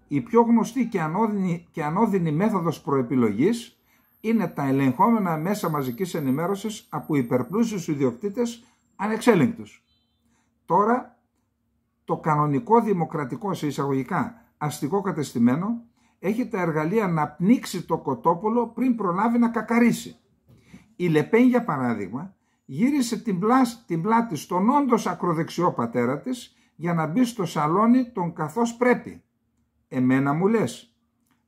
Η πιο γνωστή και ανώδυνη, και ανώδυνη μέθοδος προεπιλογής είναι τα ελεγχόμενα μέσα μαζικής ενημέρωσης από υπερπλούσιους ιδιοκτήτες ανεξέλεγκτους. Τώρα το κανονικό δημοκρατικό σε εισαγωγικά αστικό κατεστημένο έχει τα εργαλεία να πνίξει το κοτόπουλο πριν προλάβει να κακαρίσει. Η Λεπέν για παράδειγμα γύρισε την, πλάτη στον όντως ακροδεξιό πατέρα της για να μπει στο σαλόνι τον καθώς πρέπει. Εμένα μου λες,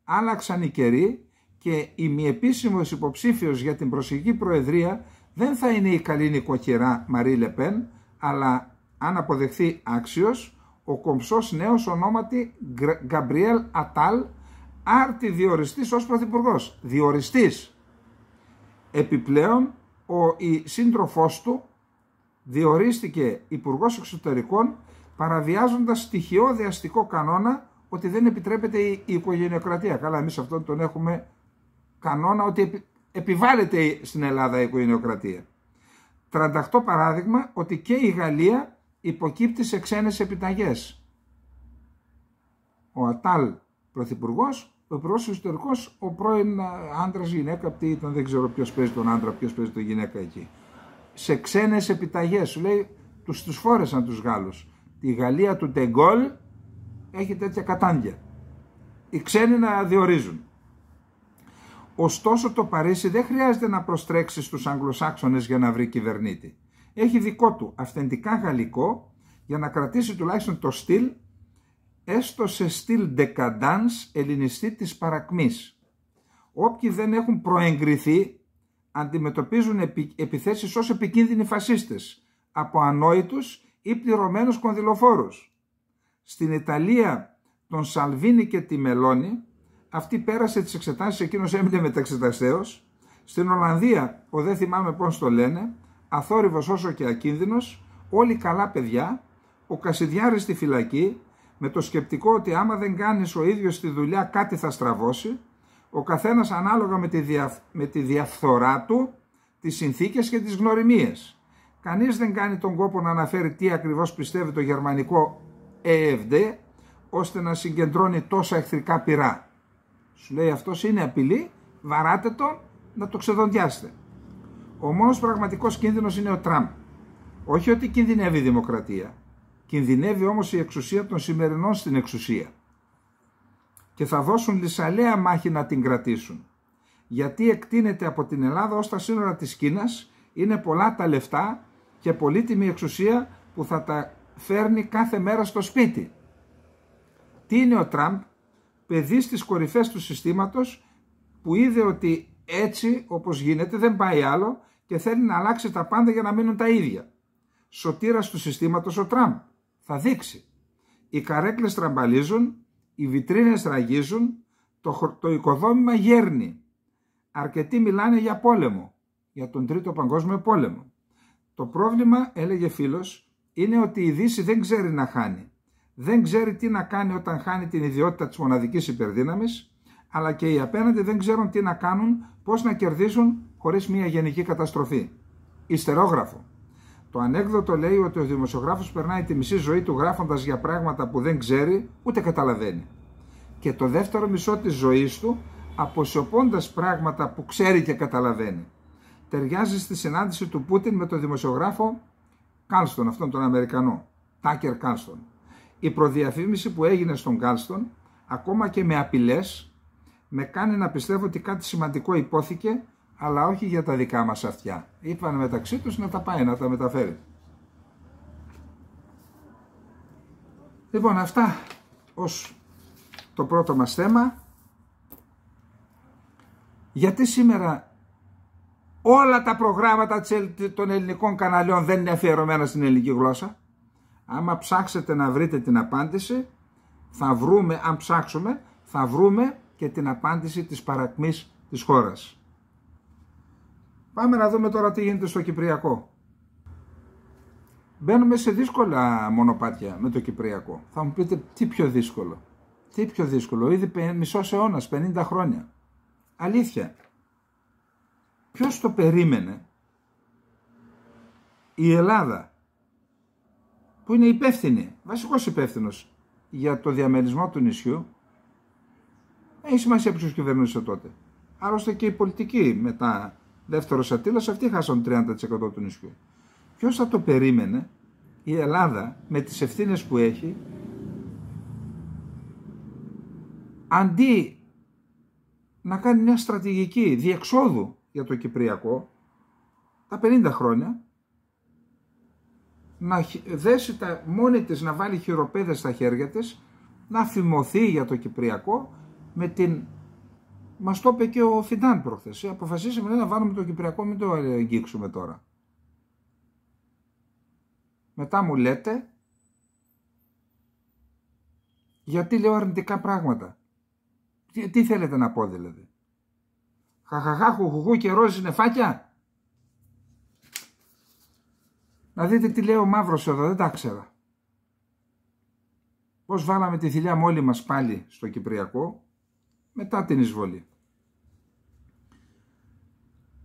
άλλαξαν οι καιροί και η μη επίσημος υποψήφιος για την προσεχή προεδρία δεν θα είναι η καλή νοικοκυρά Μαρή Λεπέν, αλλά αν αποδεχθεί άξιος, ο κομψός νέος ονόματι Γκαμπριέλ Ατάλ, άρτη διοριστής ως πρωθυπουργός. Διοριστής. Επιπλέον, ο η σύντροφός του διορίστηκε υπουργός εξωτερικών παραβιάζοντας στοιχειώδη αστικό κανόνα ότι δεν επιτρέπεται η οικογενειοκρατία. Καλά, εμείς αυτόν τον έχουμε κανόνα ότι επιβάλλεται στην Ελλάδα η οικογενειοκρατία. 38 παράδειγμα ότι και η Γαλλία υποκύπτει σε ξένες επιταγές. Ο Ατάλ Πρωθυπουργός, ο Υπουργό ο πρώην ε, άντρας γυναίκα, τι ήταν, δεν ξέρω ποιος παίζει τον άντρα, ποιος παίζει τον γυναίκα εκεί. Σε ξένες επιταγές, σου λέει, τους τους φόρεσαν τους Γάλλους. Τη Γαλλία του Τεγκόλ έχει τέτοια κατάντια. Οι ξένοι να διορίζουν. Ωστόσο το Παρίσι δεν χρειάζεται να προστρέξει στους Αγγλοσάξονες για να βρει κυβερνήτη έχει δικό του αυθεντικά γαλλικό για να κρατήσει τουλάχιστον το στυλ έστω σε στυλ decadence ελληνιστή της παρακμής. Όποιοι δεν έχουν προεγκριθεί αντιμετωπίζουν επι, επιθέσεις ως επικίνδυνοι φασίστες από ανόητους ή πληρωμένους κονδυλοφόρους. Στην Ιταλία τον Σαλβίνη και τη Μελώνη αυτή πέρασε τις εξετάσεις, εκείνος έμεινε μεταξεταστέως. Στην Ολλανδία, ο δεν θυμάμαι πώς το λένε, αθόρυβος όσο και ακίνδυνος, όλοι καλά παιδιά, ο Κασιδιάρης στη φυλακή, με το σκεπτικό ότι άμα δεν κάνεις ο ίδιος τη δουλειά κάτι θα στραβώσει, ο καθένας ανάλογα με τη, με τη διαφθορά του, τις συνθήκες και τις γνωριμίες. Κανείς δεν κάνει τον κόπο να αναφέρει τι ακριβώς πιστεύει το γερμανικό ΕΕΒΔ, ώστε να συγκεντρώνει τόσα εχθρικά πυρά. Σου λέει αυτός είναι απειλή, βαράτε τον να το ξεδοντιάσετε. Ο μόνος πραγματικός κίνδυνος είναι ο Τραμπ. Όχι ότι κινδυνεύει η δημοκρατία. Κινδυνεύει όμως η εξουσία των σημερινών στην εξουσία. Και θα δώσουν λησαλέα μάχη να την κρατήσουν. Γιατί εκτείνεται από την Ελλάδα ως τα σύνορα της Κίνας, είναι πολλά τα λεφτά και πολύτιμη εξουσία που θα τα φέρνει κάθε μέρα στο σπίτι. Τι είναι ο Τραμπ, παιδί στις κορυφές του συστήματος που είδε ότι έτσι όπως γίνεται δεν πάει άλλο και θέλει να αλλάξει τα πάντα για να μείνουν τα ίδια. Σωτήρας του συστήματος ο Τραμπ. Θα δείξει. Οι καρέκλες τραμπαλίζουν, οι βιτρίνες ραγίζουν, το, το οικοδόμημα γέρνει. Αρκετοί μιλάνε για πόλεμο, για τον Τρίτο Παγκόσμιο Πόλεμο. Το πρόβλημα, έλεγε φίλος, είναι ότι η Δύση δεν ξέρει να χάνει. Δεν ξέρει τι να κάνει όταν χάνει την ιδιότητα της μοναδικής υπερδύναμης, αλλά και οι απέναντι δεν ξέρουν τι να κάνουν, πώς να κερδίσουν χωρίς μια γενική καταστροφή. Ιστερόγραφο. Το ανέκδοτο λέει ότι ο δημοσιογράφος περνάει τη μισή ζωή του γράφοντας για πράγματα που δεν ξέρει ούτε καταλαβαίνει. Και το δεύτερο μισό της ζωής του αποσιωπώντας πράγματα που ξέρει και καταλαβαίνει. Ταιριάζει στη συνάντηση του Πούτιν με τον δημοσιογράφο Κάλστον, αυτόν τον Αμερικανό, Τάκερ Κάλστον. Η προδιαφήμιση που έγινε στον Κάλστον, ακόμα και με απειλές, με κάνει να πιστεύω ότι κάτι σημαντικό υπόθηκε αλλά όχι για τα δικά μας αυτιά. Είπαν μεταξύ τους να τα πάει, να τα μεταφέρει. Λοιπόν, αυτά ως το πρώτο μας θέμα. Γιατί σήμερα όλα τα προγράμματα των ελληνικών καναλιών δεν είναι αφιερωμένα στην ελληνική γλώσσα. Άμα ψάξετε να βρείτε την απάντηση, θα βρούμε, αν ψάξουμε, θα βρούμε και την απάντηση της παρακμής της χώρας. Πάμε να δούμε τώρα τι γίνεται στο Κυπριακό. Μπαίνουμε σε δύσκολα μονοπάτια με το Κυπριακό. Θα μου πείτε τι πιο δύσκολο. Τι πιο δύσκολο, ήδη μισό αιώνας, 50 χρόνια. Αλήθεια. Ποιος το περίμενε, η Ελλάδα, που είναι υπεύθυνη, βασικός υπεύθυνος για το διαμερισμό του νησιού, έχει σημασία που του κυβερνούσε τότε. Άλλωστε και η πολιτική μετά δεύτερος ατήλο, αυτοί χάσαν 30% του νησιού. Ποιος θα το περίμενε η Ελλάδα με τις ευθύνες που έχει, αντί να κάνει μια στρατηγική διεξόδου για το Κυπριακό τα 50 χρόνια, να δέσει τα, μόνη της να βάλει χειροπέδες στα χέρια της, να θυμωθεί για το Κυπριακό με την Μας το είπε και ο Φιντάν προχθές. Ε, αποφασίσαμε να βάλουμε το Κυπριακό, μην το αγγίξουμε τώρα. Μετά μου λέτε γιατί λέω αρνητικά πράγματα. Τι, θέλετε να πω δηλαδή. Χαχαχά, χουχουχού και ρόζι νεφάκια. Να δείτε τι λέει ο μαύρος εδώ, δεν τα ξέρα. Πώς βάλαμε τη θηλιά μόλι μας πάλι στο Κυπριακό, μετά την εισβολή.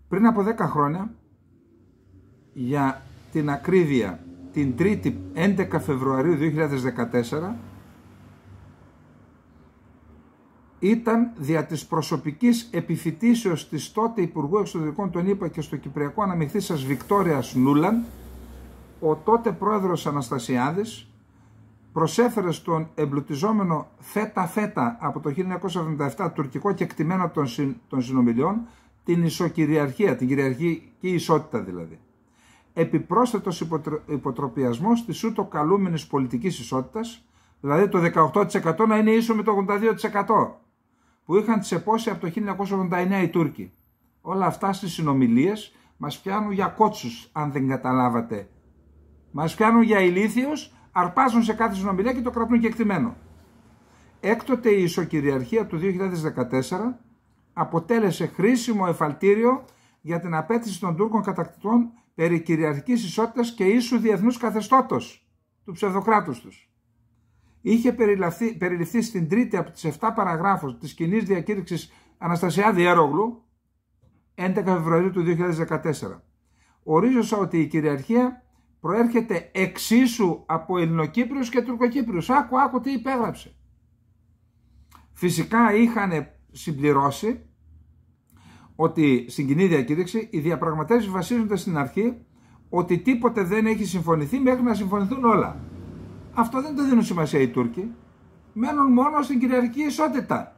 Πριν από 10 χρόνια, για την ακρίβεια, την 3η 11 Φεβρουαρίου 2014, ήταν δια της προσωπικής επιφυτίσεως της τότε Υπουργού Εξωτερικών τον είπα και στο Κυπριακό αναμειχθής σας Βικτόριας Νούλαν, ο τότε πρόεδρος Αναστασιάδης, προσέφερε στον εμπλουτιζόμενο θέτα θέτα από το 1977 τουρκικό κεκτημένο των, των συνομιλιών την ισοκυριαρχία, την κυριαρχική ισότητα δηλαδή. Επιπρόσθετος υποτρο, υποτροπιασμός της ούτω καλούμενης πολιτικής ισότητας, δηλαδή το 18% να είναι ίσο με το 82% που είχαν τσεπώσει από το 1989 οι Τούρκοι. Όλα αυτά στις συνομιλίες μας πιάνουν για κότσους αν δεν καταλάβατε. Μας πιάνουν για ηλίθιους αρπάζουν σε κάθε συνομιλία και το κρατούν κεκτημένο. Έκτοτε η ισοκυριαρχία του 2014 αποτέλεσε χρήσιμο εφαλτήριο για την απέτηση των Τούρκων κατακτητών περί κυριαρχικής ισότητας και ίσου διεθνούς καθεστώτος του ψευδοκράτους τους. Είχε περιληφθεί, περιληφθεί στην τρίτη από τις 7 παραγράφους της κοινή διακήρυξης Αναστασιάδη Έρογλου 11 Φεβρουαρίου του 2014. Ορίζωσα ότι η κυριαρχία προέρχεται εξίσου από Ελληνοκύπριους και Τουρκοκύπριους. Άκου, άκου τι υπέγραψε. Φυσικά είχαν συμπληρώσει ότι στην κοινή διακήρυξη οι διαπραγματεύσεις βασίζονται στην αρχή ότι τίποτε δεν έχει συμφωνηθεί μέχρι να συμφωνηθούν όλα. Αυτό δεν το δίνουν σημασία οι Τούρκοι. Μένουν μόνο στην κυριαρχική ισότητα.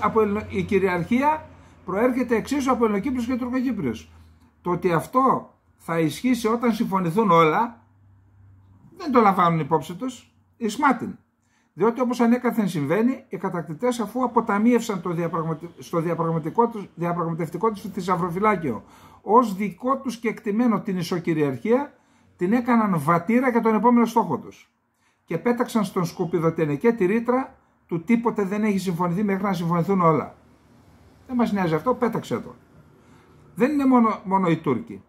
από η κυριαρχία προέρχεται εξίσου από Ελληνοκύπριους και Τουρκοκύπριους. Το ότι αυτό θα ισχύσει όταν συμφωνηθούν όλα, δεν το λαμβάνουν υπόψη τους. ισμάτιν. Διότι όπως ανέκαθεν συμβαίνει, οι κατακτητές αφού αποταμίευσαν το στο διαπραγματευτικό τους θησαυροφυλάκιο Ως δικό τους και εκτιμένο την ισοκυριαρχία, την έκαναν βατήρα για τον επόμενο στόχο τους. Και πέταξαν στον σκουπιδοτενεκέ τη ρήτρα του τίποτε δεν έχει συμφωνηθεί μέχρι να συμφωνηθούν όλα. Δεν μας νοιάζει αυτό, πέταξε το. Δεν είναι μόνο, μόνο οι Τούρκοι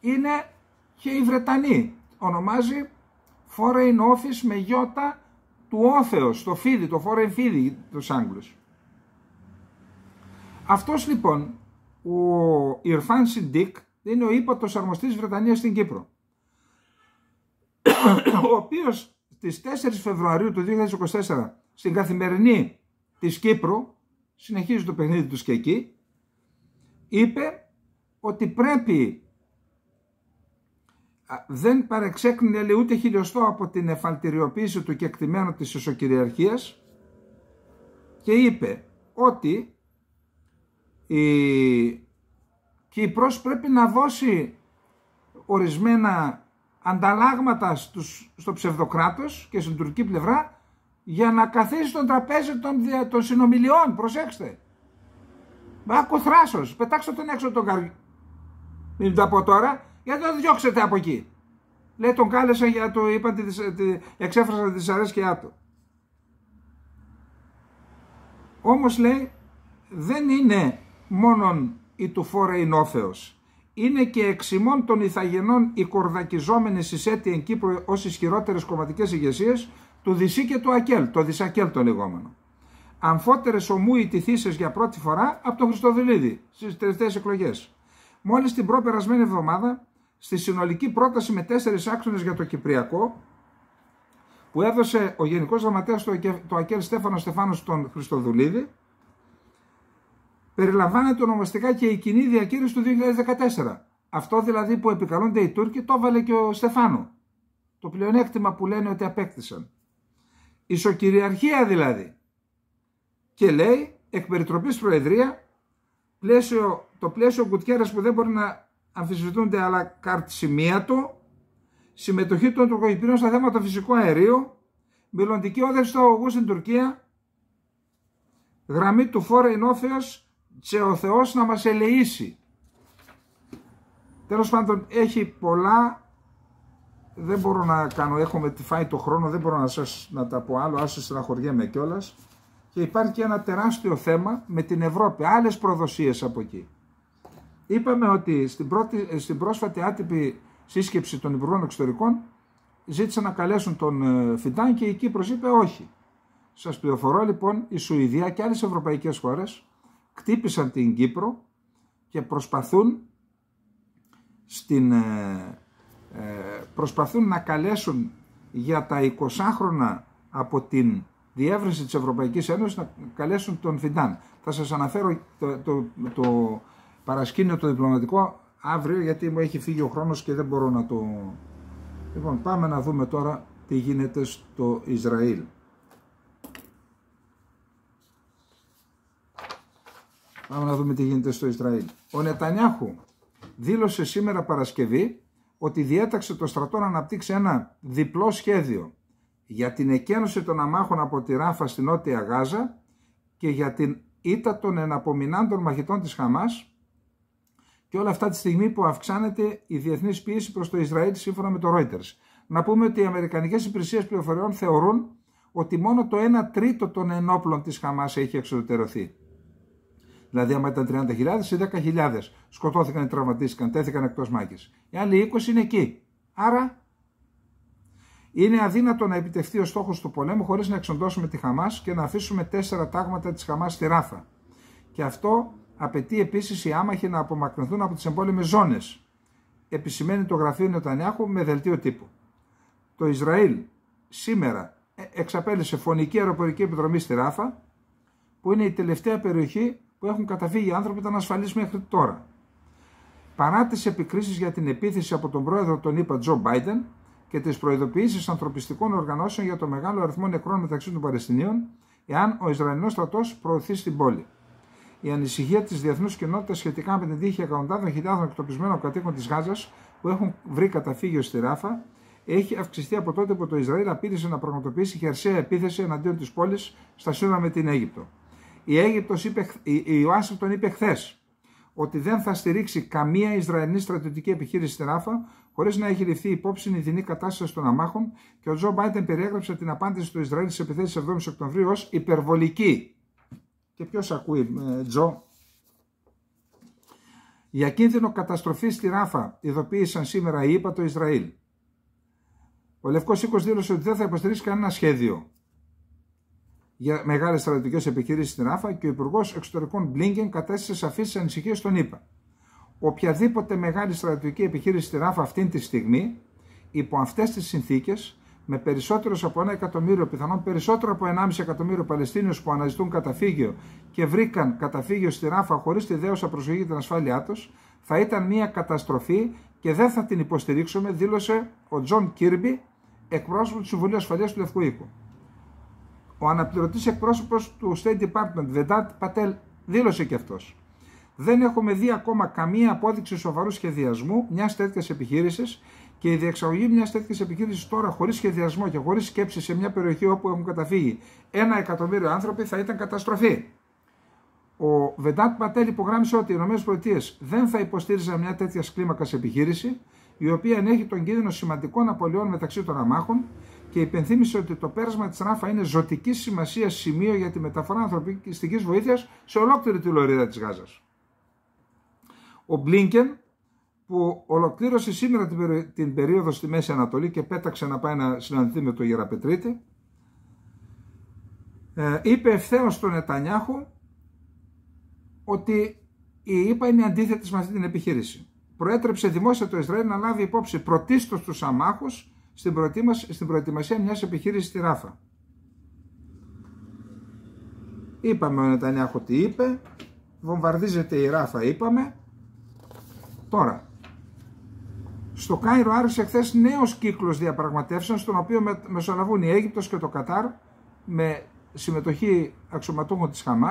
είναι και οι Βρετανοί. Ονομάζει Foreign Office με γιώτα του όθεος, το φίδι, το foreign φίδι τους Άγγλους. Αυτός λοιπόν ο Ιρφάν Σιντίκ είναι ο ύπατος αρμοστής Βρετανίας στην Κύπρο ο οποίος στις 4 Φεβρουαρίου του 2024 στην καθημερινή της Κύπρου συνεχίζει το παιχνίδι τους και εκεί είπε ότι πρέπει δεν παρεξέκρινε λέει, ούτε χιλιοστό από την εφαλτηριοποίηση του κεκτημένου της ισοκυριαρχίας και είπε ότι η Κύπρος πρέπει να δώσει ορισμένα ανταλλάγματα στους, στο ψευδοκράτος και στην τουρκική πλευρά για να καθίσει στον τραπέζι των, συνομιλιών, προσέξτε. Μα ακουθράσος. πετάξτε τον έξω τον καρ... Μην το από τώρα, γιατί τον διώξετε από εκεί. Λέει τον κάλεσαν για το, είπαν, τη, τη, εξέφρασαν τη δυσαρέσκειά του. Όμως λέει δεν είναι μόνον η του φόρε ηνόθεος. Είναι και εξημών των Ιθαγενών οι κορδακιζόμενες εις έτη εν Κύπρο ως ισχυρότερες κομματικές ηγεσίες του Δυσί και του Ακέλ, το Δυσακέλ το λεγόμενο. Αμφότερες ομού οι για πρώτη φορά από τον Χριστοδουλίδη στις τελευταίες εκλογές. Μόλις την προπερασμένη εβδομάδα στη συνολική πρόταση με τέσσερις άξονες για το Κυπριακό που έδωσε ο Γενικός Γραμματέας του ΑΚΕΛ Στέφανος Στεφάνος τον Χριστοδουλίδη περιλαμβάνεται ονομαστικά και η κοινή διακήρυξη του 2014. Αυτό δηλαδή που επικαλούνται οι Τούρκοι το έβαλε και ο Στεφάνο. Το πλεονέκτημα που λένε ότι απέκτησαν. Ισοκυριαρχία δηλαδή. Και λέει εκ περιτροπής προεδρία πλαίσιο, το πλαίσιο Γκουτιέρας που δεν μπορεί να αμφισβητούνται άλλα του. συμμετοχή των τουρκοκυπρίων στα θέματα φυσικού αερίου, μελλοντική όδευση του αγωγού στην Τουρκία, γραμμή του φόρε ενόφεως και ο Θεός να μας ελεήσει. Τέλος πάντων έχει πολλά, δεν μπορώ να κάνω, έχουμε φάει το χρόνο, δεν μπορώ να σας να τα πω άλλο, άσε στεναχωριέμαι κιόλας. Και υπάρχει και ένα τεράστιο θέμα με την Ευρώπη, άλλες προδοσίες από εκεί. Είπαμε ότι στην, πρώτη, ε, στην πρόσφατη άτυπη σύσκεψη των Υπουργών Εξωτερικών ζήτησαν να καλέσουν τον ε, Φιντάν και η Κύπρος είπε όχι. Σας πληροφορώ λοιπόν η Σουηδία και άλλες ευρωπαϊκές χώρες κτύπησαν την Κύπρο και προσπαθούν, στην, ε, προσπαθούν να καλέσουν για τα 20 χρόνια από την διεύρυνση της Ευρωπαϊκής Ένωσης να καλέσουν τον Φιντάν. Θα σας αναφέρω το, το, το παρασκήνιο το διπλωματικό αύριο γιατί μου έχει φύγει ο χρόνος και δεν μπορώ να το... Λοιπόν πάμε να δούμε τώρα τι γίνεται στο Ισραήλ. Πάμε να δούμε τι γίνεται στο Ισραήλ. Ο Νετανιάχου δήλωσε σήμερα Παρασκευή ότι διέταξε το στρατό να αναπτύξει ένα διπλό σχέδιο για την εκένωση των αμάχων από τη Ράφα στην Νότια Γάζα και για την ήττα των εναπομεινάντων μαχητών της Χαμάς και όλα αυτά τη στιγμή που αυξάνεται η διεθνής πίεση προς το Ισραήλ σύμφωνα με το Reuters. Να πούμε ότι οι Αμερικανικές Υπηρεσίες Πληροφοριών θεωρούν ότι μόνο το 1 τρίτο των ενόπλων της Χαμάς έχει εξωτερωθεί. Δηλαδή, άμα ήταν 30.000 ή 10.000 σκοτώθηκαν, ή τραυματίστηκαν, τέθηκαν εκτός μάχης. Οι άλλοι 20 είναι εκεί. Άρα, είναι αδύνατο να επιτευχθεί ο στόχος του πολέμου χωρίς να εξοντώσουμε τη Χαμάς και να αφήσουμε τέσσερα τάγματα της Χαμάς στη ράφα. Και αυτό Απαιτεί επίσης οι άμαχοι να απομακρυνθούν από τις εμπόλεμες ζώνες. Επισημαίνει το γραφείο Νετανιάχου με δελτίο τύπου. Το Ισραήλ σήμερα ε, εξαπέλυσε φωνική αεροπορική επιδρομή στη Ράφα, που είναι η τελευταία περιοχή που έχουν καταφύγει οι άνθρωποι που ήταν ασφαλείς μέχρι τώρα. Παρά τις επικρίσεις για την επίθεση από τον πρόεδρο των ΗΠΑ Τζο Μπάιντεν και τις προειδοποιήσεις ανθρωπιστικών οργανώσεων για το μεγάλο αριθμό νεκρών μεταξύ των Παλαιστινίων, εάν ο Ισραηλινός στρατός προωθεί στην πόλη η ανησυχία της διεθνούς κοινότητας σχετικά με την τύχη εκατοντάδων χιλιάδων εκτοπισμένων κατοίκων της Γάζας που έχουν βρει καταφύγιο στη Ράφα έχει αυξηθεί από τότε που το Ισραήλ απείλησε να πραγματοποιήσει χερσαία επίθεση εναντίον της πόλης στα σύνορα με την Αίγυπτο. Η, Αίγυπτος είπε, η Ουάσιγκτον είπε χθες ότι δεν θα στηρίξει καμία Ισραηλινή στρατιωτική επιχείρηση στη Ράφα χωρίς να έχει ληφθεί υπόψη η δινή κατάσταση των αμάχων και ο Τζο Μπάιντεν περιέγραψε την απάντηση του Ισραήλ στις επιθέσεις 7 Οκτωβρίου ως υπερβολική. Και ποιος ακούει, ε, Τζο. Για κίνδυνο καταστροφής στη Ράφα ειδοποίησαν σήμερα η το Ισραήλ. Ο Λευκός Οίκος δήλωσε ότι δεν θα υποστηρίξει κανένα σχέδιο για μεγάλες στρατιωτικές επιχειρήσεις στην Ράφα και ο Υπουργός Εξωτερικών Μπλίνγκεν κατέστησε σαφείς τι ανησυχίε των ΗΠΑ. Οποιαδήποτε μεγάλη στρατιωτική επιχείρηση στη Ράφα αυτή τη στιγμή, υπό αυτές τις συνθήκες, με περισσότερους από ένα εκατομμύριο, πιθανόν περισσότερο από 1,5 εκατομμύριο Παλαιστίνιους που αναζητούν καταφύγιο και βρήκαν καταφύγιο στη Ράφα χωρίς τη δέωσα προσοχή για την ασφάλειά τους, θα ήταν μια καταστροφή και δεν θα την υποστηρίξουμε, δήλωσε ο Τζον Κίρμπι, εκπρόσωπος του Συμβουλίου Ασφαλείας του Λευκού Οίκου. Ο αναπληρωτής εκπρόσωπος του State Department, Βεντάτ Πατέλ, δήλωσε και αυτός. Δεν έχουμε δει ακόμα καμία απόδειξη σοβαρού σχεδιασμού μιας τέτοιας επιχείρησης και η διεξαγωγή μιας τέτοιας επιχείρηση τώρα χωρίς σχεδιασμό και χωρίς σκέψη σε μια περιοχή όπου έχουν καταφύγει ένα εκατομμύριο άνθρωποι θα ήταν καταστροφή. Ο Βεντάτ Πατέλ υπογράμμισε ότι οι ΗΠΑ δεν θα υποστήριζαν μια τέτοια κλίμακα επιχείρηση, η οποία ενέχει τον κίνδυνο σημαντικών απολειών μεταξύ των αμάχων και υπενθύμησε ότι το πέρασμα της Ράφα είναι ζωτική σημασία σημείο για τη μεταφορά ανθρωπιστικής βοήθειας σε ολόκληρη τη λωρίδα της Γάζας. Ο Μπλίνκεν που ολοκλήρωσε σήμερα την περίοδο στη Μέση Ανατολή και πέταξε να πάει να συναντηθεί με τον Γεραπετρίτη, ε, είπε ευθέως στον Νετανιάχου ότι η ΕΠΑ είναι αντίθετη με αυτή την επιχείρηση. Προέτρεψε δημόσια το Ισραήλ να λάβει υπόψη πρωτίστως τους αμάχους στην, προετοιμασία, στην προετοιμασία μιας επιχείρησης στη Ράφα. Είπαμε ο Νετανιάχου τι είπε, βομβαρδίζεται η Ράφα είπαμε. Τώρα, στο Κάιρο άρχισε χθες νέος κύκλος διαπραγματεύσεων, στον οποίο μεσολαβούν η Αίγυπτος και το Κατάρ με συμμετοχή αξιωματούχων της Χαμάς,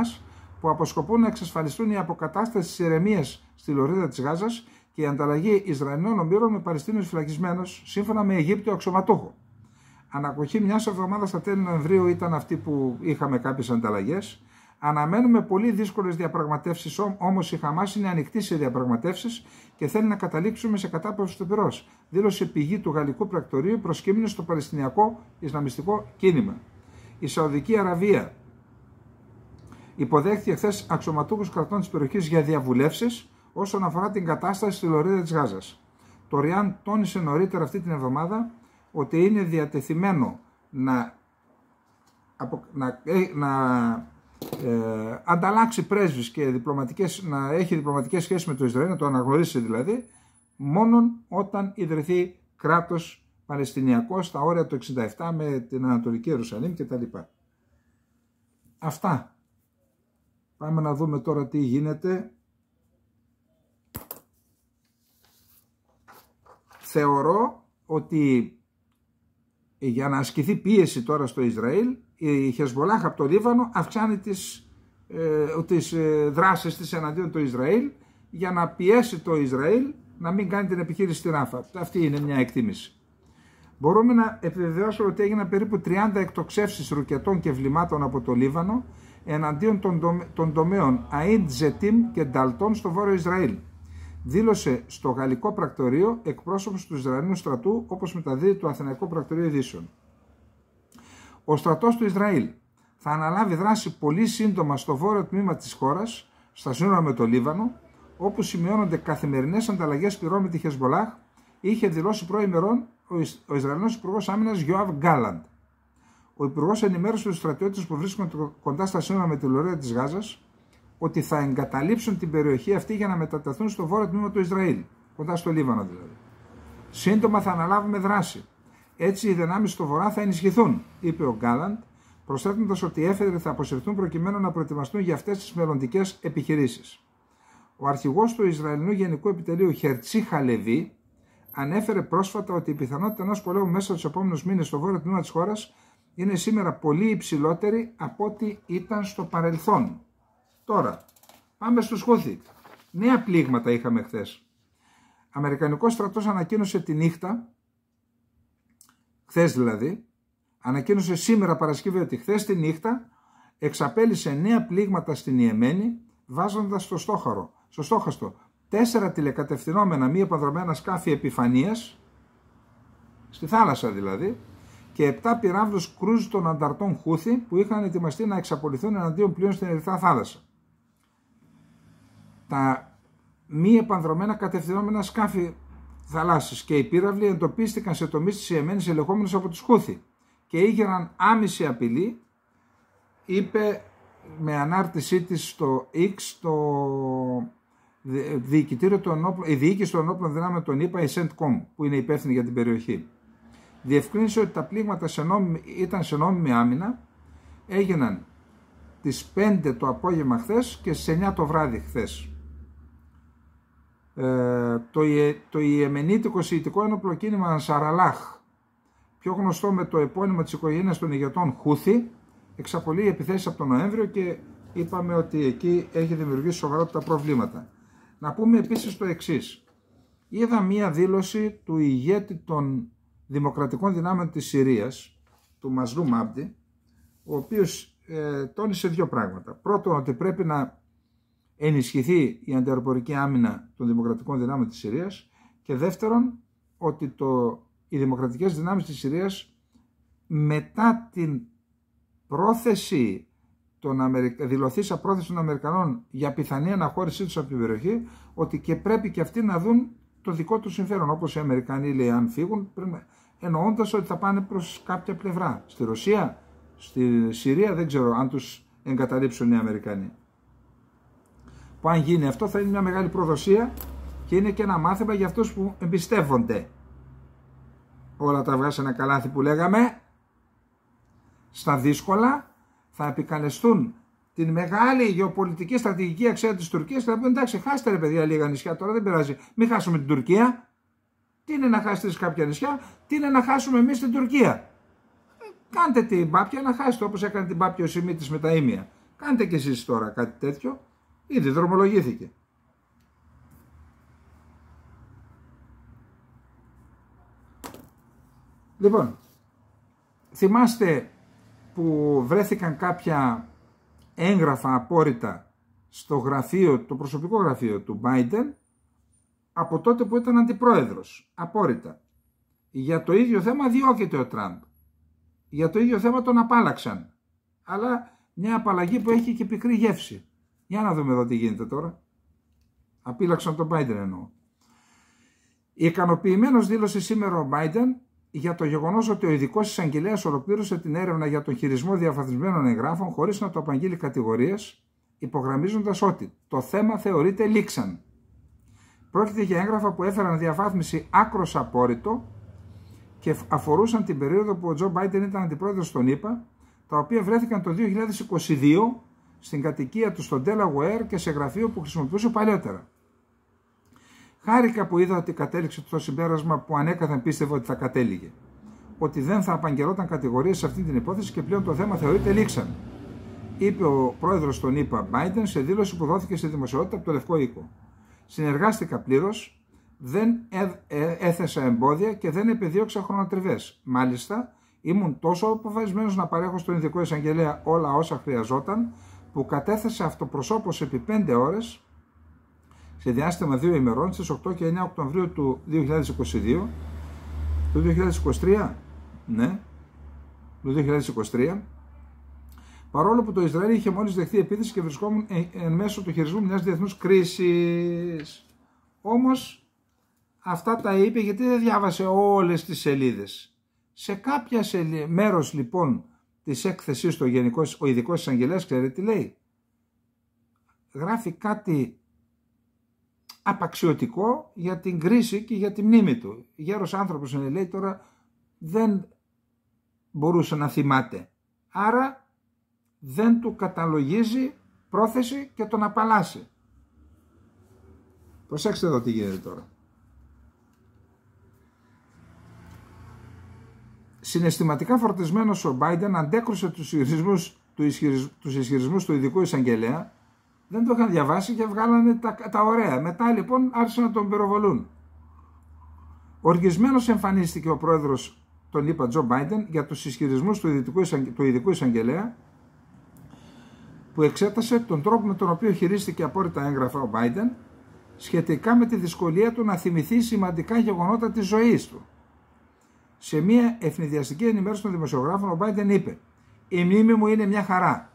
που αποσκοπούν να εξασφαλιστούν η αποκατάσταση της ηρεμίας στη λωρίδα της Γάζας και η ανταλλαγή Ισραηλινών ομήρων με Παλαιστίνου φυλακισμένους, σύμφωνα με Αιγύπτιο αξιωματούχο. Ανακοχή μιας εβδομάδας στα τέλη Νοεμβρίου ήταν αυτή που είχαμε κάποιες ανταλλαγές. Αναμένουμε πολύ δύσκολες διαπραγματεύσεις, όμως η Χαμάς είναι ανοιχτή σε διαπραγματεύσεις και θέλει να καταλήξουμε σε κατάπαυση του πυρός, δήλωσε πηγή του γαλλικού πρακτορείου προσκύμνη στο Παλαιστινιακό Ισλαμιστικό κίνημα. Η Σαουδική Αραβία υποδέχτηκε χθες αξιωματούχους κρατών της περιοχής για διαβουλεύσεις όσον αφορά την κατάσταση στη Λωρίδα της Γάζας. Το Ριάν τόνισε νωρίτερα αυτή την εβδομάδα ότι είναι διατεθειμένο να, να, ε, να ε, ανταλλάξει πρέσβεις και διπλωματικές, να έχει διπλωματικές σχέσεις με το Ισραήλ, να το αναγνωρίσει δηλαδή, μόνον όταν ιδρυθεί κράτος Παλαιστινιακός στα όρια του 67 με την Ανατολική Ιερουσαλήμ κτλ. Αυτά. Πάμε να δούμε τώρα τι γίνεται. Θεωρώ ότι ε, για να ασκηθεί πίεση τώρα στο Ισραήλ, η Χεσμολάχ από το Λίβανο αυξάνει τις, ε, τις ε, δράσεις της εναντίον του Ισραήλ για να πιέσει το Ισραήλ να μην κάνει την επιχείρηση στην ΑΦΑ. Αυτή είναι μια εκτίμηση. Μπορούμε να επιβεβαιώσουμε ότι έγιναν περίπου 30 εκτοξεύσεις ρουκετών και βλημάτων από το Λίβανο εναντίον των, των τομέων Αίντ και ΝΤΑΛΤΟΝ στο βόρειο Ισραήλ δήλωσε στο γαλλικό πρακτορείο εκπρόσωπος του Ισραηλινού στρατού, όπως μεταδίδει το Αθηναϊκό Πρακτορείο Ειδήσεων. Ο στρατός του Ισραήλ θα αναλάβει δράση πολύ σύντομα στο βόρειο τμήμα της χώρας, στα σύνορα με το Λίβανο, όπου σημειώνονται καθημερινές ανταλλαγές πυρών με τη Χεσμολάχ, είχε δηλώσει προημερών ο Ισραηλινός Υπουργός Άμυνας Γιώαβ Γκάλαντ. Ο Υπουργός ενημέρωσε τους στρατιώτες που βρίσκονται κοντά στα σύνορα με τη Λωρίδα της Γάζας ότι θα εγκαταλείψουν την περιοχή αυτή για να μετατεθούν στο βόρειο τμήμα του Ισραήλ, κοντά στο Λίβανο δηλαδή. Σύντομα θα αναλάβουμε δράση. Έτσι οι δυνάμεις στο βορρά θα ενισχυθούν, είπε ο Γκάλαντ, προσθέτοντας ότι οι έφεδροι θα αποσυρθούν προκειμένου να προετοιμαστούν για αυτές τις μελλοντικές επιχειρήσεις. Ο αρχηγός του Ισραηλινού Γενικού Επιτελείου Χερτσί Χαλεβί ανέφερε πρόσφατα ότι η πιθανότητα ενός πολέμου μέσα στους επόμενους μήνες στο βόρειο τμήμα της χώρας είναι σήμερα πολύ υψηλότερη από ό,τι ήταν στο παρελθόν. Τώρα, πάμε στο Χούθη. Νέα πλήγματα είχαμε χθες. Αμερικανικός στρατός ανακοίνωσε τη νύχτα, χθες δηλαδή, ανακοίνωσε σήμερα Παρασκευή ότι χθες τη νύχτα εξαπέλυσε νέα πλήγματα στην Ιεμένη βάζοντας στο στόχαρο, στο στόχαστο τέσσερα τηλεκατευθυνόμενα μη επανδρομένα σκάφη επιφανεία, στη θάλασσα δηλαδή, και επτά πυράβλους κρούζ των ανταρτών Χούθη που είχαν ετοιμαστεί να εξαπολυθούν εναντίον πλοίων στην Ερυθρά Θάλασσα. Τα μη επανδρομένα κατευθυνόμενα σκάφη θαλάσσης και οι πύραυλοι εντοπίστηκαν σε τομείς της Ιεμένης ελεγχόμενης από τους Χούθη και ήγεραν άμεση απειλή, είπε με ανάρτησή της στο X το διοικητήριο των όπλων, η διοίκηση των όπλων δυνάμεων των ΗΠΑ, η ΣΕΝΤΚΟΜ που είναι υπεύθυνη για την περιοχή. Διευκρίνησε ότι τα πλήγματα σε ήταν σε νόμιμη άμυνα, έγιναν τις 5 το απόγευμα χθες και στις 9 το βράδυ χθες. Ε, το, το Ιεμενίτικο Σιητικό ένοπλο κίνημα Ανσαραλάχ, πιο γνωστό με το επώνυμο της οικογένειας των ηγετών Χούθη, εξαπολύει επιθέσεις από τον Νοέμβριο και είπαμε ότι εκεί έχει δημιουργήσει σοβαρότητα προβλήματα. Να πούμε επίσης το εξής. Είδα μία δήλωση του ηγέτη των δημοκρατικών δυνάμεων της Συρίας, του Μαζλού Μάμπτη, ο οποίος ε, τόνισε δύο πράγματα. Πρώτον, ότι πρέπει να ενισχυθεί η αντιαεροπορική άμυνα των δημοκρατικών δυνάμεων της Συρίας και δεύτερον ότι το, οι δημοκρατικές δυνάμεις της Συρίας μετά την πρόθεση των Αμερικ... δηλωθήσα πρόθεση των Αμερικανών για πιθανή αναχώρησή τους από την περιοχή ότι και πρέπει και αυτοί να δουν το δικό τους συμφέρον όπως οι Αμερικανοί λέει αν φύγουν εννοώντας ότι θα πάνε προς κάποια πλευρά στη Ρωσία, στη Συρία δεν ξέρω αν τους εγκαταλείψουν οι Αμερικανοί που αν γίνει αυτό θα είναι μια μεγάλη προδοσία και είναι και ένα μάθημα για αυτούς που εμπιστεύονται. Όλα τα βγάζει σε ένα καλάθι που λέγαμε, στα δύσκολα θα επικαλεστούν την μεγάλη γεωπολιτική στρατηγική αξία της Τουρκίας θα πούν εντάξει χάστε ρε παιδιά λίγα νησιά τώρα δεν πειράζει, μην χάσουμε την Τουρκία. Τι είναι να χάσετε κάποια νησιά, τι είναι να χάσουμε εμείς την Τουρκία. Κάντε την πάπια να χάσετε όπως έκανε την πάπια ο Σιμίτης με τα Ήμια. Κάντε κι εσείς τώρα κάτι τέτοιο Ήδη δρομολογήθηκε. Λοιπόν, θυμάστε που βρέθηκαν κάποια έγγραφα απόρριτα στο γραφείο, το προσωπικό γραφείο του Biden από τότε που ήταν αντιπρόεδρος, απόρριτα. Για το ίδιο θέμα διώκεται ο Τραμπ. Για το ίδιο θέμα τον απάλαξαν. Αλλά μια απαλλαγή που έχει και πικρή γεύση. Για να δούμε εδώ τι γίνεται τώρα. Απίλαξαν τον Biden εννοώ. Ικανοποιημένος δήλωσε σήμερα ο Biden για το γεγονός ότι ο ειδικός εισαγγελέας ολοκλήρωσε την έρευνα για τον χειρισμό διαφαθισμένων εγγράφων χωρίς να το απαγγείλει κατηγορίες, υπογραμμίζοντας ότι το θέμα θεωρείται λήξαν. Πρόκειται για έγγραφα που έφεραν διαβάθμιση άκρος απόρριτο και αφορούσαν την περίοδο που ο Τζο Μπάιντεν ήταν αντιπρόεδρος των ΗΠΑ, τα οποία βρέθηκαν το 2022 στην κατοικία του στον Delaware και σε γραφείο που χρησιμοποιούσε παλιότερα. Χάρηκα που είδα ότι κατέληξε το συμπέρασμα που ανέκαθεν πίστευε ότι θα κατέληγε. Ότι δεν θα απαγγελόταν κατηγορίες σε αυτή την υπόθεση και πλέον το θέμα θεωρείται λήξαν. Είπε ο πρόεδρος των ΗΠΑ Biden σε δήλωση που δόθηκε στη δημοσιότητα από το Λευκό Οίκο. Συνεργάστηκα πλήρως, δεν ε, ε, έθεσα εμπόδια και δεν επιδίωξα χρονοτριβές. Μάλιστα, ήμουν τόσο αποφασισμένος να παρέχω στον ειδικό εισαγγελέα όλα όσα χρειαζόταν που κατέθεσε αυτοπροσώπως επί 5 ώρες σε διάστημα δύο ημερών στις 8 και 9 Οκτωβρίου του 2022 του 2023 ναι το 2023 παρόλο που το Ισραήλ είχε μόλις δεχθεί επίθεση και βρισκόμουν εν μέσω του χειρισμού μιας διεθνούς κρίσης όμως αυτά τα είπε γιατί δεν διάβασε όλες τις σελίδες σε κάποια σελίδα, μέρος λοιπόν Της έκθεση του ο, γενικός, ο ειδικός εισαγγελέα, ξέρετε τι λέει. Γράφει κάτι απαξιωτικό για την κρίση και για τη μνήμη του. Γέρος άνθρωπος είναι λέει τώρα δεν μπορούσε να θυμάται. Άρα δεν του καταλογίζει πρόθεση και τον απαλλάσσει. Προσέξτε εδώ τι γίνεται τώρα. Συναισθηματικά φορτισμένος ο Biden αντέκρουσε τους ισχυρισμούς του, ισχυρισμούς του ειδικού εισαγγελέα. Δεν το είχαν διαβάσει και βγάλανε τα, τα ωραία. Μετά λοιπόν άρχισαν να τον πυροβολούν. Οργισμένος εμφανίστηκε ο πρόεδρος, τον είπα Τζο Μπάιντεν, για τους ισχυρισμούς του ισχυρισμού του ειδικού εισαγγελέα που εξέτασε τον τρόπο με τον οποίο χειρίστηκε απόρριτα έγγραφα ο Biden σχετικά με τη δυσκολία του να θυμηθεί σημαντικά γεγονότα της ζωής του σε μια ευνηδιαστική ενημέρωση των δημοσιογράφων, ο Biden είπε: Η μνήμη μου είναι μια χαρά.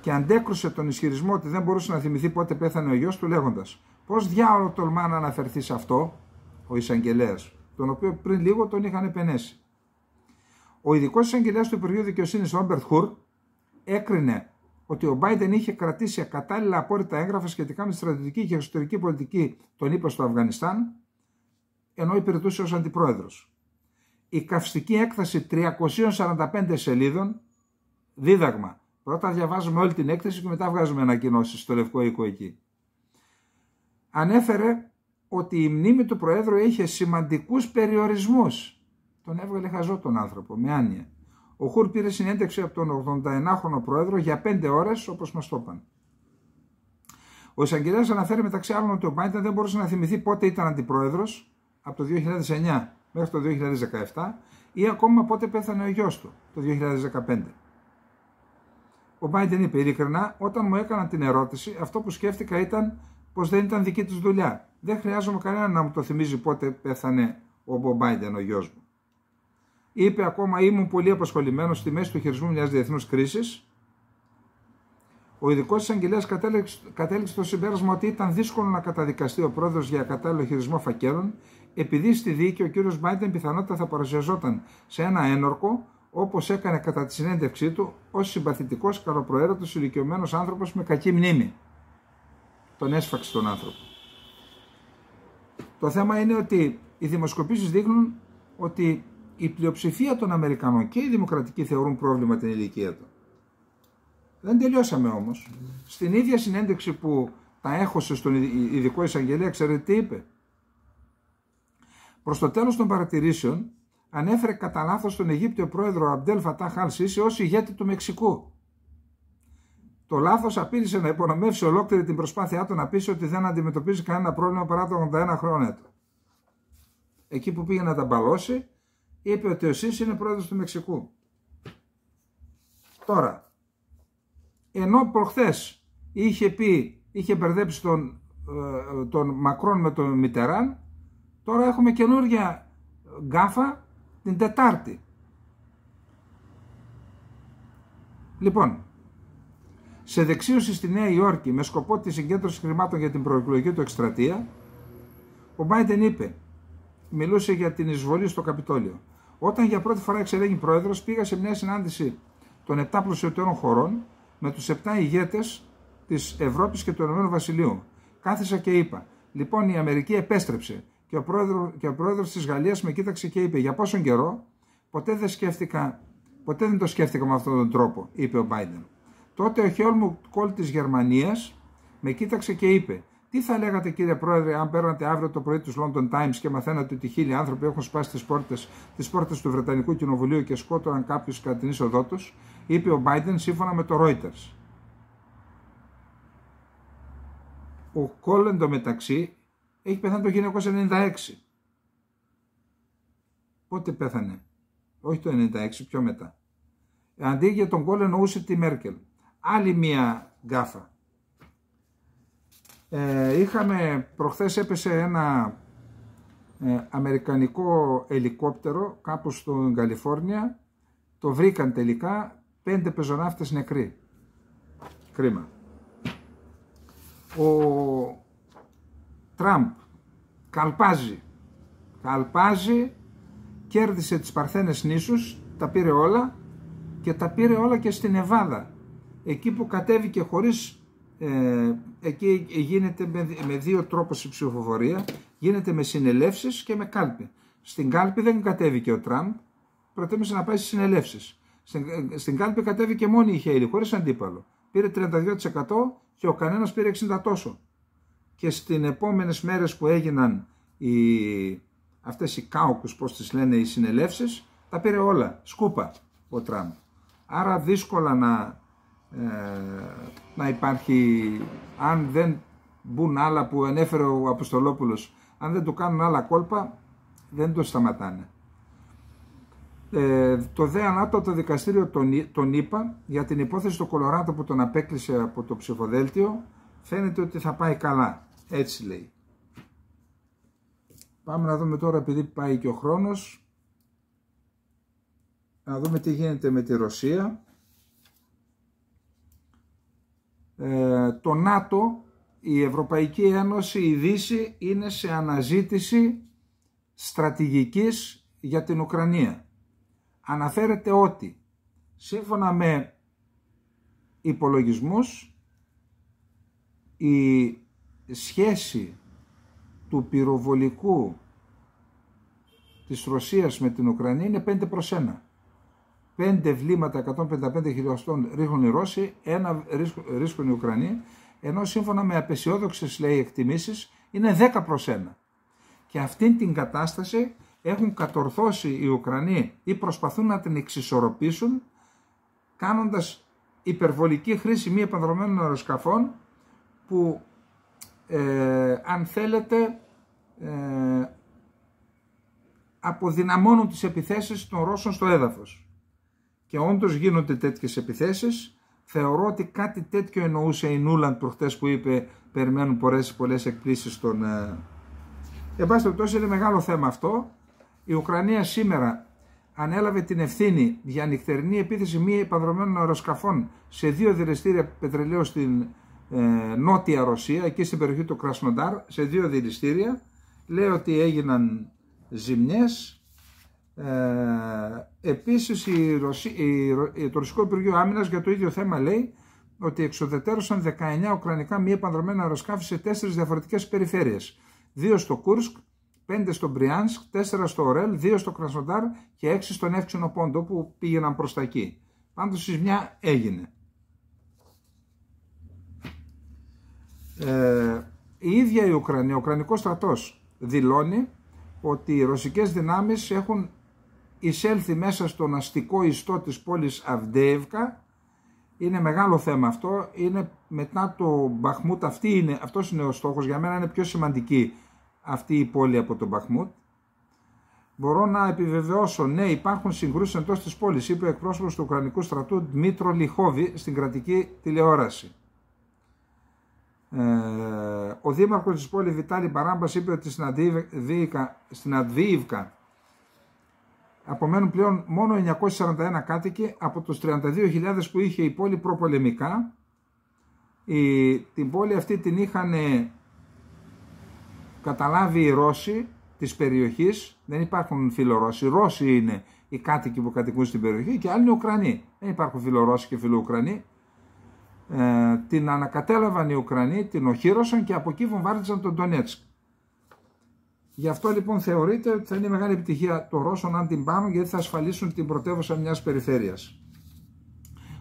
Και αντέκρουσε τον ισχυρισμό ότι δεν μπορούσε να θυμηθεί πότε πέθανε ο γιος του, λέγοντας: Πώς διάολο τολμά να αναφερθεί σε αυτό, ο εισαγγελέας, τον οποίο πριν λίγο τον είχαν επενέσει. Ο ειδικός εισαγγελέας του Υπουργείου Δικαιοσύνης, Ρόμπερτ Χουρ, έκρινε ότι ο Biden είχε κρατήσει ακατάλληλα απόρριτα έγγραφα σχετικά με τη στρατιωτική και εξωτερική πολιτική, τον είπε στο Αφγανιστάν, ενώ υπηρετούσε ως αντιπρόεδρος η καυστική έκθεση 345 σελίδων, δίδαγμα. Πρώτα διαβάζουμε όλη την έκθεση και μετά βγάζουμε ανακοινώσεις στο Λευκό Οίκο εκεί. Ανέφερε ότι η μνήμη του Προέδρου είχε σημαντικούς περιορισμούς. Τον έβγαλε χαζό τον άνθρωπο, με άνοια. Ο Χουρ πήρε συνέντευξη από τον 89χρονο Πρόεδρο για 5 ώρες, όπως μας το είπαν. Ο εισαγγελέας αναφέρει μεταξύ άλλων ότι ο Μπάιντα δεν μπορούσε να θυμηθεί πότε ήταν αντιπρόεδρος από το 2009 μέχρι το 2017 ή ακόμα πότε πέθανε ο γιος του, το 2015. Ο Biden είπε ειλικρινά, όταν μου έκανα την ερώτηση, αυτό που σκέφτηκα ήταν πως δεν ήταν δική τους δουλειά. Δεν χρειάζομαι κανένα να μου το θυμίζει πότε πέθανε ο ο γιος μου. Είπε ακόμα, ήμουν πολύ απασχολημένος στη μέση του χειρισμού μιας διεθνούς κρίσης. Ο ειδικός εισαγγελέα κατέληξε, κατέληξε το συμπέρασμα ότι ήταν δύσκολο να καταδικαστεί ο πρόεδρος για κατάλληλο χειρισμό φακέλων επειδή στη δίκη ο κύριος Μπάιντεν πιθανότητα θα παρουσιαζόταν σε ένα ένορκο όπως έκανε κατά τη συνέντευξή του, ως συμπαθητικός, καλοπροαίρετος, ηλικιωμένος άνθρωπος με κακή μνήμη. Τον έσφαξε τον άνθρωπο. Το θέμα είναι ότι οι δημοσκοπήσεις δείχνουν ότι η πλειοψηφία των Αμερικανών και οι Δημοκρατικοί θεωρούν πρόβλημα την ηλικία του. Δεν τελειώσαμε όμως. Στην ίδια συνέντευξη που τα έχωσε στον ειδικό εισαγγελέα, ξέρετε τι είπε. Προς το τέλος των παρατηρήσεων, ανέφερε κατά λάθος τον Αιγύπτιο πρόεδρο Αμπτέλ Φατάχ Αλ Σίση ως ηγέτη του Μεξικού. Το λάθος απείλησε να υπονομεύσει ολόκληρη την προσπάθειά του να πείσει ότι δεν αντιμετωπίζει κανένα πρόβλημα παρά το 81 χρόνια του. Εκεί που πήγε να τα μπαλώσει, είπε ότι ο Σίση είναι πρόεδρος του Μεξικού. Τώρα, ενώ προχθές είχε πει, είχε μπερδέψει τον, ε, τον Μακρόν με τον Μιτεράν, Τώρα έχουμε καινούργια γκάφα την Τετάρτη. Λοιπόν, σε δεξίωση στη Νέα Υόρκη με σκοπό τη συγκέντρωση χρημάτων για την προεκλογική του εκστρατεία, ο Μπάιντεν είπε, μιλούσε για την εισβολή στο Καπιτόλιο. Όταν για πρώτη φορά εξελέγει πρόεδρος, πήγα σε μια συνάντηση των 7 πλουσιωτέρων χωρών με τους 7 ηγέτες της Ευρώπης και του Ηνωμένου Βασιλείου. Κάθισα και είπα: Λοιπόν, η Αμερική επέστρεψε και ο πρόεδρος, και ο πρόεδρος της Γαλλίας με κοίταξε και είπε για πόσον καιρό ποτέ δεν σκέφτηκα, ποτέ δεν το σκέφτηκα με αυτόν τον τρόπο, είπε ο Biden. Τότε ο Χέλμουντ Κόλ της Γερμανίας με κοίταξε και είπε τι θα λέγατε κύριε Πρόεδρε αν παίρνατε αύριο το πρωί τους London Times και μαθαίνατε ότι χίλιοι άνθρωποι έχουν σπάσει τις πόρτες, τις πόρτες του Βρετανικού Κοινοβουλίου και σκότωναν κάποιους κατά την είσοδό τους, είπε ο Biden σύμφωνα με το Reuters. Ο Κόλ εντωμεταξύ έχει πεθάνει το 1996. Πότε πέθανε. Όχι το 1996, πιο μετά. Αντί για τον κόλλο εννοούσε τη Μέρκελ. Άλλη μία γκάφα. Ε, είχαμε, προχθές έπεσε ένα ε, αμερικανικό ελικόπτερο κάπου στον Καλιφόρνια. Το βρήκαν τελικά πέντε πεζοναύτες νεκροί. Κρίμα. Ο Τραμπ καλπάζει. Καλπάζει, κέρδισε τις Παρθένες νήσους, τα πήρε όλα και τα πήρε όλα και στην Εβάδα. Εκεί που κατέβηκε χωρίς, ε, εκεί γίνεται με, με δύο τρόπους η ψηφοφορία, γίνεται με συνελεύσεις και με κάλπη. Στην κάλπη δεν κατέβηκε ο Τραμπ, προτίμησε να πάει στις συνελεύσεις. Στην, ε, στην κάλπη κατέβηκε μόνη η Χέιλι, χωρίς αντίπαλο. Πήρε 32% και ο κανένας πήρε 60 τόσο και στις επόμενες μέρες που έγιναν οι, αυτές οι κάουκους, πώς τις λένε, οι συνελεύσεις, τα πήρε όλα, σκούπα ο Τραμπ. Άρα δύσκολα να, ε, να υπάρχει, αν δεν μπουν άλλα που ανέφερε ο Αποστολόπουλος, αν δεν του κάνουν άλλα κόλπα, δεν το σταματάνε. Ε, το δε το δικαστήριο τον, τον είπα για την υπόθεση του Κολοράτο που τον απέκλεισε από το ψηφοδέλτιο φαίνεται ότι θα πάει καλά. Έτσι λέει. Πάμε να δούμε τώρα επειδή πάει και ο χρόνος να δούμε τι γίνεται με τη Ρωσία. Ε, το ΝΑΤΟ, η Ευρωπαϊκή Ένωση, η Δύση είναι σε αναζήτηση στρατηγικής για την Ουκρανία. Αναφέρεται ότι σύμφωνα με υπολογισμούς η σχέση του πυροβολικού της Ρωσίας με την Ουκρανία είναι 5 προς 1. 5 βλήματα 155 χιλιοστών ρίχνουν οι Ρώσοι, ένα ρίσκουν οι Ουκρανοί, ενώ σύμφωνα με απεσιόδοξες λέει εκτιμήσεις είναι 10 προς 1. Και αυτήν την κατάσταση έχουν κατορθώσει οι Ουκρανοί ή προσπαθούν να την εξισορροπήσουν κάνοντας υπερβολική χρήση μη επανδρομένων αεροσκαφών που ε, αν θέλετε ε, αποδυναμώνουν τις επιθέσεις των Ρώσων στο έδαφος. Και όντως γίνονται τέτοιες επιθέσεις. Θεωρώ ότι κάτι τέτοιο εννοούσε η Νούλαντ προχτές που είπε περιμένουν πολλές, πολλές εκπλήσεις των... Ε... Εν πάση περιπτώσει είναι μεγάλο θέμα αυτό. Η Ουκρανία σήμερα ανέλαβε την ευθύνη για νυχτερινή επίθεση μη επανδρομένων αεροσκαφών σε δύο δυρεστήρια πετρελαίου στην ε, νότια Ρωσία, εκεί στην περιοχή του Κρασνοντάρ, σε δύο δηληστήρια. Λέει ότι έγιναν ζημιές. Ε, επίσης η Ρωσία, το Ρωσικό Υπουργείο Άμυνας για το ίδιο θέμα λέει ότι εξοδετέρωσαν 19 ουκρανικά μη επανδρομένα αεροσκάφη σε τέσσερις διαφορετικές περιφέρειες. Δύο στο Κούρσκ, πέντε στο Μπριάνσκ, τέσσερα στο Ορέλ, δύο στο Κρασνοντάρ και έξι στον Εύξηνο Πόντο που πήγαιναν προς τα εκεί. Πάντως η έγινε. Ε, η ίδια η Ουκρανία, ο Ουκρανικός στρατός δηλώνει ότι οι ρωσικές δυνάμεις έχουν εισέλθει μέσα στον αστικό ιστό της πόλης Αυντέευκα. Είναι μεγάλο θέμα αυτό, είναι μετά το Μπαχμούτ, αυτή είναι, αυτός είναι ο στόχος, για μένα είναι πιο σημαντική αυτή η πόλη από τον Μπαχμούτ. Μπορώ να επιβεβαιώσω, ναι, υπάρχουν συγκρούσεις εντός της πόλης, είπε ο εκπρόσωπος του Ουκρανικού στρατού Ντμήτρο Λιχόβη στην κρατική τηλεόραση. Ε, ο δήμαρχος της πόλης Βιτάλη Παράμπας είπε ότι στην Αντβίβκα απομένουν πλέον μόνο 941 κάτοικοι από τους 32.000 που είχε η πόλη προπολεμικά. Η, την πόλη αυτή την είχαν καταλάβει οι Ρώσοι της περιοχής, δεν υπάρχουν φιλορώσοι, Ρώσοι είναι οι κάτοικοι που κατοικούν στην περιοχή και άλλοι είναι Ουκρανοί. Δεν υπάρχουν φιλορώσοι και φιλοουκρανοί, ε, την ανακατέλαβαν οι Ουκρανοί, την οχύρωσαν και από εκεί βομβάρδιζαν τον Ντονέτσκ. Γι' αυτό λοιπόν θεωρείται ότι θα είναι μεγάλη επιτυχία των Ρώσων αν την πάρουν γιατί θα ασφαλίσουν την πρωτεύουσα μιας περιφέρειας.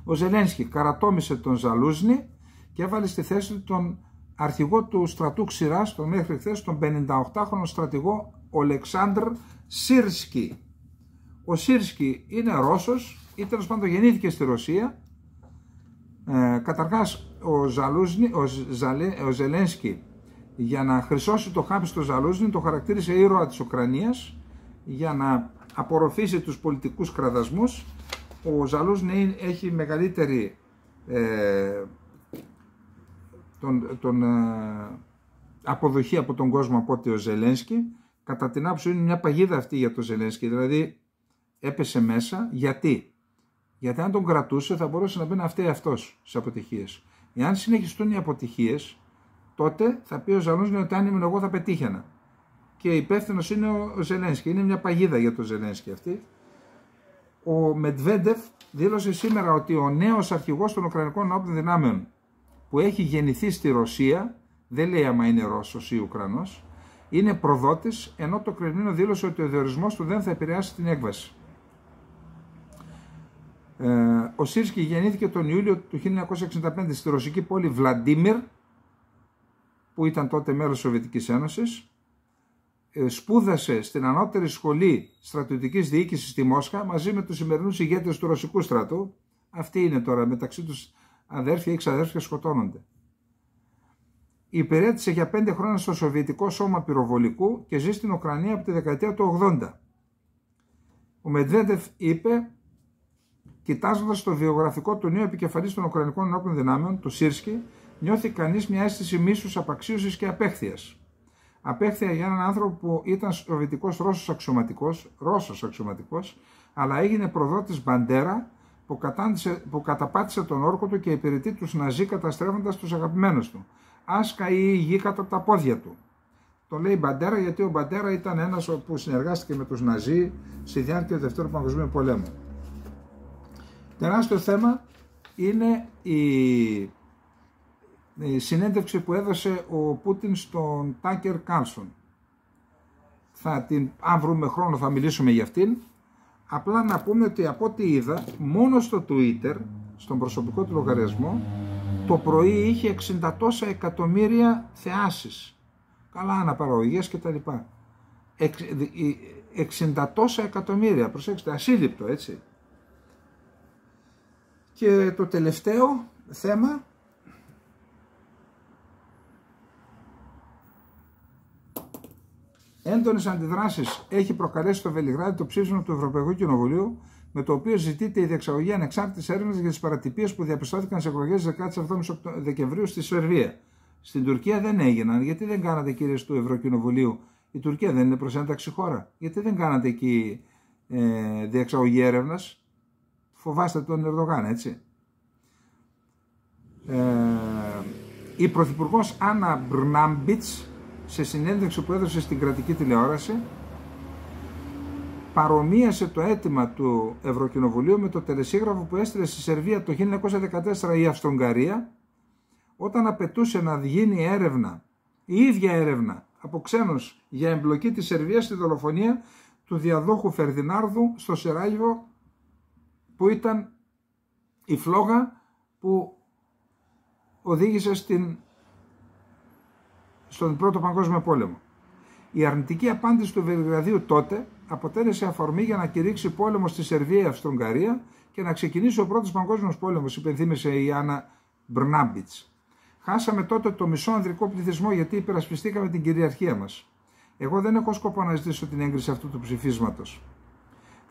Ο Ζελένσκι καρατόμησε τον Ζαλούζνη και έβαλε στη θέση του τον αρχηγό του στρατού Ξηράς, τον μέχρι χθες τον 58χρονο στρατηγό Ολεξάνδρ Σύρσκι. Ο Σύρσκι είναι Ρώσος ή τέλος πάντων γεννήθηκε στη Ρωσία ε, ο, Ζαλούζνη, ο, ο Ζελένσκι για να χρυσώσει το χάπι στο Ζαλούζνη το χαρακτήρισε ήρωα της Ουκρανίας για να απορροφήσει τους πολιτικούς κραδασμούς. Ο Ζαλούζνη έχει μεγαλύτερη ε, τον, τον ε, αποδοχή από τον κόσμο από ότι ο Ζελένσκι. Κατά την άποψη είναι μια παγίδα αυτή για τον Ζελένσκι, δηλαδή έπεσε μέσα γιατί γιατί αν τον κρατούσε θα μπορούσε να μπει να φταίει αυτός στις αποτυχίες. Εάν συνεχιστούν οι αποτυχίες, τότε θα πει ο Ζαλόνσκι ότι αν ήμουν εγώ θα πετύχαινα. Και υπεύθυνος είναι ο Ζελένσκι. Είναι μια παγίδα για τον Ζελένσκι αυτή. Ο Μετβέντεφ δήλωσε σήμερα ότι ο νέος αρχηγός των Ουκρανικών Ενόπλων Δυνάμεων που έχει γεννηθεί στη Ρωσία, δεν λέει άμα είναι Ρώσος ή Ουκρανός, είναι προδότης, ενώ το Κρεμλίνο δήλωσε ότι ο διορισμός του δεν θα επηρεάσει την έκβαση. Ε, ο Σίρσκι γεννήθηκε τον Ιούλιο του 1965 στη ρωσική πόλη Βλαντίμιρ, που ήταν τότε μέλος της Σοβιετικής Ένωσης. Ε, σπούδασε στην ανώτερη σχολή στρατιωτικής διοίκησης στη Μόσχα μαζί με τους σημερινούς ηγέτες του ρωσικού στρατού. Αυτοί είναι τώρα μεταξύ τους αδέρφια ή ξαδέρφια σκοτώνονται. Υπηρέτησε για πέντε χρόνια στο Σοβιετικό Σώμα Πυροβολικού και ζει στην Ουκρανία από τη δεκαετία του 80. Ο Μετβέντεφ είπε Κοιτάζοντας το βιογραφικό του νέου επικεφαλής των Ουκρανικών Ενόπλων Δυνάμεων, του Σίρσκι, νιώθει κανείς μια αίσθηση μίσους, απαξίωσης και απέχθειας. Απέχθεια για έναν άνθρωπο που ήταν Σοβιετικός Ρώσος αξιωματικός, Ρώσος αξιωματικός, αλλά έγινε προδότης Μπαντέρα που, κατάντησε, που καταπάτησε τον όρκο του και υπηρετεί τους Ναζί καταστρέφοντας τους αγαπημένους του. Άσκα ή γη κατά τα πόδια του. Το λέει Μπαντέρα γιατί ο Μπαντέρα ήταν ένας που συνεργάστηκε με τους Ναζί στη διάρκεια του Δευτέρου Παγκοσμίου Πολέμου. Τεράστιο θέμα είναι η, η συνέντευξη που έδωσε ο Πούτιν στον Τάκερ Κάρσον. Θα την, αν βρούμε χρόνο θα μιλήσουμε για αυτήν. Απλά να πούμε ότι από ό,τι είδα, μόνο στο Twitter, στον προσωπικό του λογαριασμό, το πρωί είχε 60 εκατομμύρια θεάσεις. Καλά αναπαραγωγές και τα λοιπά. 60 εκατομμύρια, προσέξτε, ασύλληπτο έτσι. Και το τελευταίο θέμα Έντονες αντιδράσεις έχει προκαλέσει στο Βελιγράδι το ψήφισμα του Ευρωπαϊκού Κοινοβουλίου, με το οποίο ζητείται η διεξαγωγή ανεξάρτητης έρευνας για τις παρατυπίες που διαπιστώθηκαν σε εκλογέ 17 Δεκεμβρίου στη Σερβία. Στην Τουρκία δεν έγιναν. Γιατί δεν κάνατε, κύριε του Ευρωκοινοβουλίου, η Τουρκία δεν είναι προσένταξη χώρα. Γιατί δεν κάνατε εκεί ε, διεξαγωγή έρευνας φοβάστε τον Ερδογάν, έτσι. Ε, η Πρωθυπουργός Άννα Μπρνάμπιτς σε συνέντευξη που έδωσε στην κρατική τηλεόραση παρομοίασε το αίτημα του Ευρωκοινοβουλίου με το τελεσίγραφο που έστειλε στη Σερβία το 1914 η Αυστρογγαρία όταν απαιτούσε να γίνει έρευνα, η ίδια έρευνα από ξένους για εμπλοκή της Σερβίας στη δολοφονία του διαδόχου Φερδινάρδου στο Σεράγιο που ήταν η φλόγα που οδήγησε στην, στον Πρώτο Παγκόσμιο Πόλεμο. Η αρνητική απάντηση του Βελιγραδίου τότε αποτέλεσε αφορμή για να κηρύξει πόλεμο στη Σερβία στην Ουγγαρία και να ξεκινήσει ο Πρώτος Παγκόσμιος Πόλεμος, υπενθύμησε η Άννα Μπρνάμπιτς. Χάσαμε τότε το μισό ανδρικό πληθυσμό γιατί υπερασπιστήκαμε την κυριαρχία μας. Εγώ δεν έχω σκοπό να ζητήσω την έγκριση αυτού του ψηφίσματος.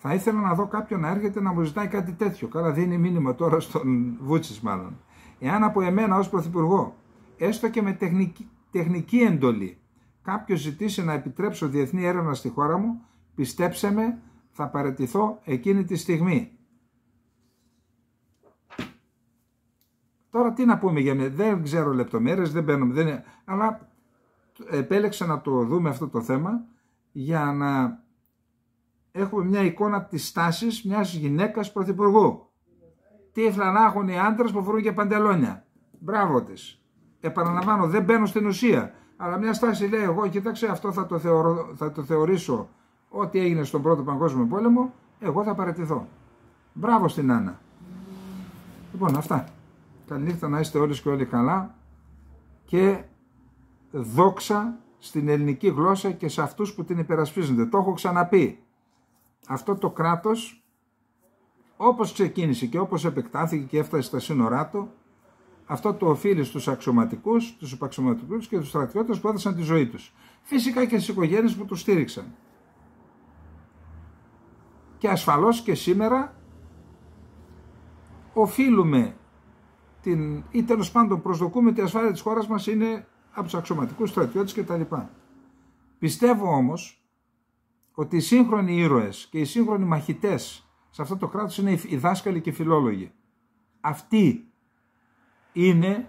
Θα ήθελα να δω κάποιον να έρχεται να μου ζητάει κάτι τέτοιο. Καλά, δίνει μήνυμα τώρα στον βούτσι μάλλον. Εάν από εμένα ως Πρωθυπουργό, έστω και με τεχνική, τεχνική εντολή, κάποιος ζητήσει να επιτρέψω διεθνή έρευνα στη χώρα μου, πιστέψε με, θα παρατηθώ εκείνη τη στιγμή. Τώρα τι να πούμε για μένα, δεν ξέρω λεπτομέρειες, δεν μπαίνουμε, δεν... αλλά επέλεξα να το δούμε αυτό το θέμα για να έχουμε μια εικόνα της στάσης μιας γυναίκας πρωθυπουργού. Τι να έχουν οι άντρες που φορούν και παντελόνια. Μπράβο της. Επαναλαμβάνω, δεν μπαίνω στην ουσία. Αλλά μια στάση λέει: Εγώ, κοίταξε, αυτό θα το, θεωρώ, θα το θεωρήσω ό,τι έγινε στον πρώτο παγκόσμιο πόλεμο. Εγώ θα παρατηθώ. Μπράβο στην Άννα. Λοιπόν, αυτά. Καληνύχτα να είστε όλοι και όλοι καλά και δόξα στην ελληνική γλώσσα και σε αυτούς που την υπερασπίζονται. Το έχω ξαναπεί αυτό το κράτος όπως ξεκίνησε και όπως επεκτάθηκε και έφτασε στα σύνορά του αυτό το οφείλει στους αξιωματικούς, τους υπαξιωματικούς και τους στρατιώτες που έδωσαν τη ζωή τους. Φυσικά και στις οικογένειες που τους στήριξαν. Και ασφαλώς και σήμερα οφείλουμε την, ή τέλος πάντων προσδοκούμε ότι η ασφάλεια της χώρας μας είναι από τους αξιωματικούς στρατιώτες κτλ. Πιστεύω όμως ότι οι σύγχρονοι ήρωες και οι σύγχρονοι μαχητές σε αυτό το κράτος είναι οι δάσκαλοι και οι φιλόλογοι. Αυτοί είναι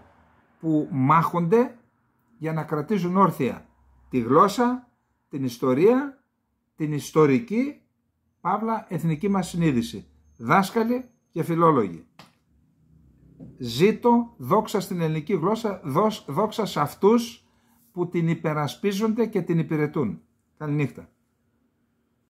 που μάχονται για να κρατήσουν όρθια τη γλώσσα, την ιστορία, την ιστορική, παύλα, εθνική μας συνείδηση. Δάσκαλοι και φιλόλογοι. Ζήτω δόξα στην ελληνική γλώσσα, δόξα σε αυτούς που την υπερασπίζονται και την υπηρετούν. Καληνύχτα.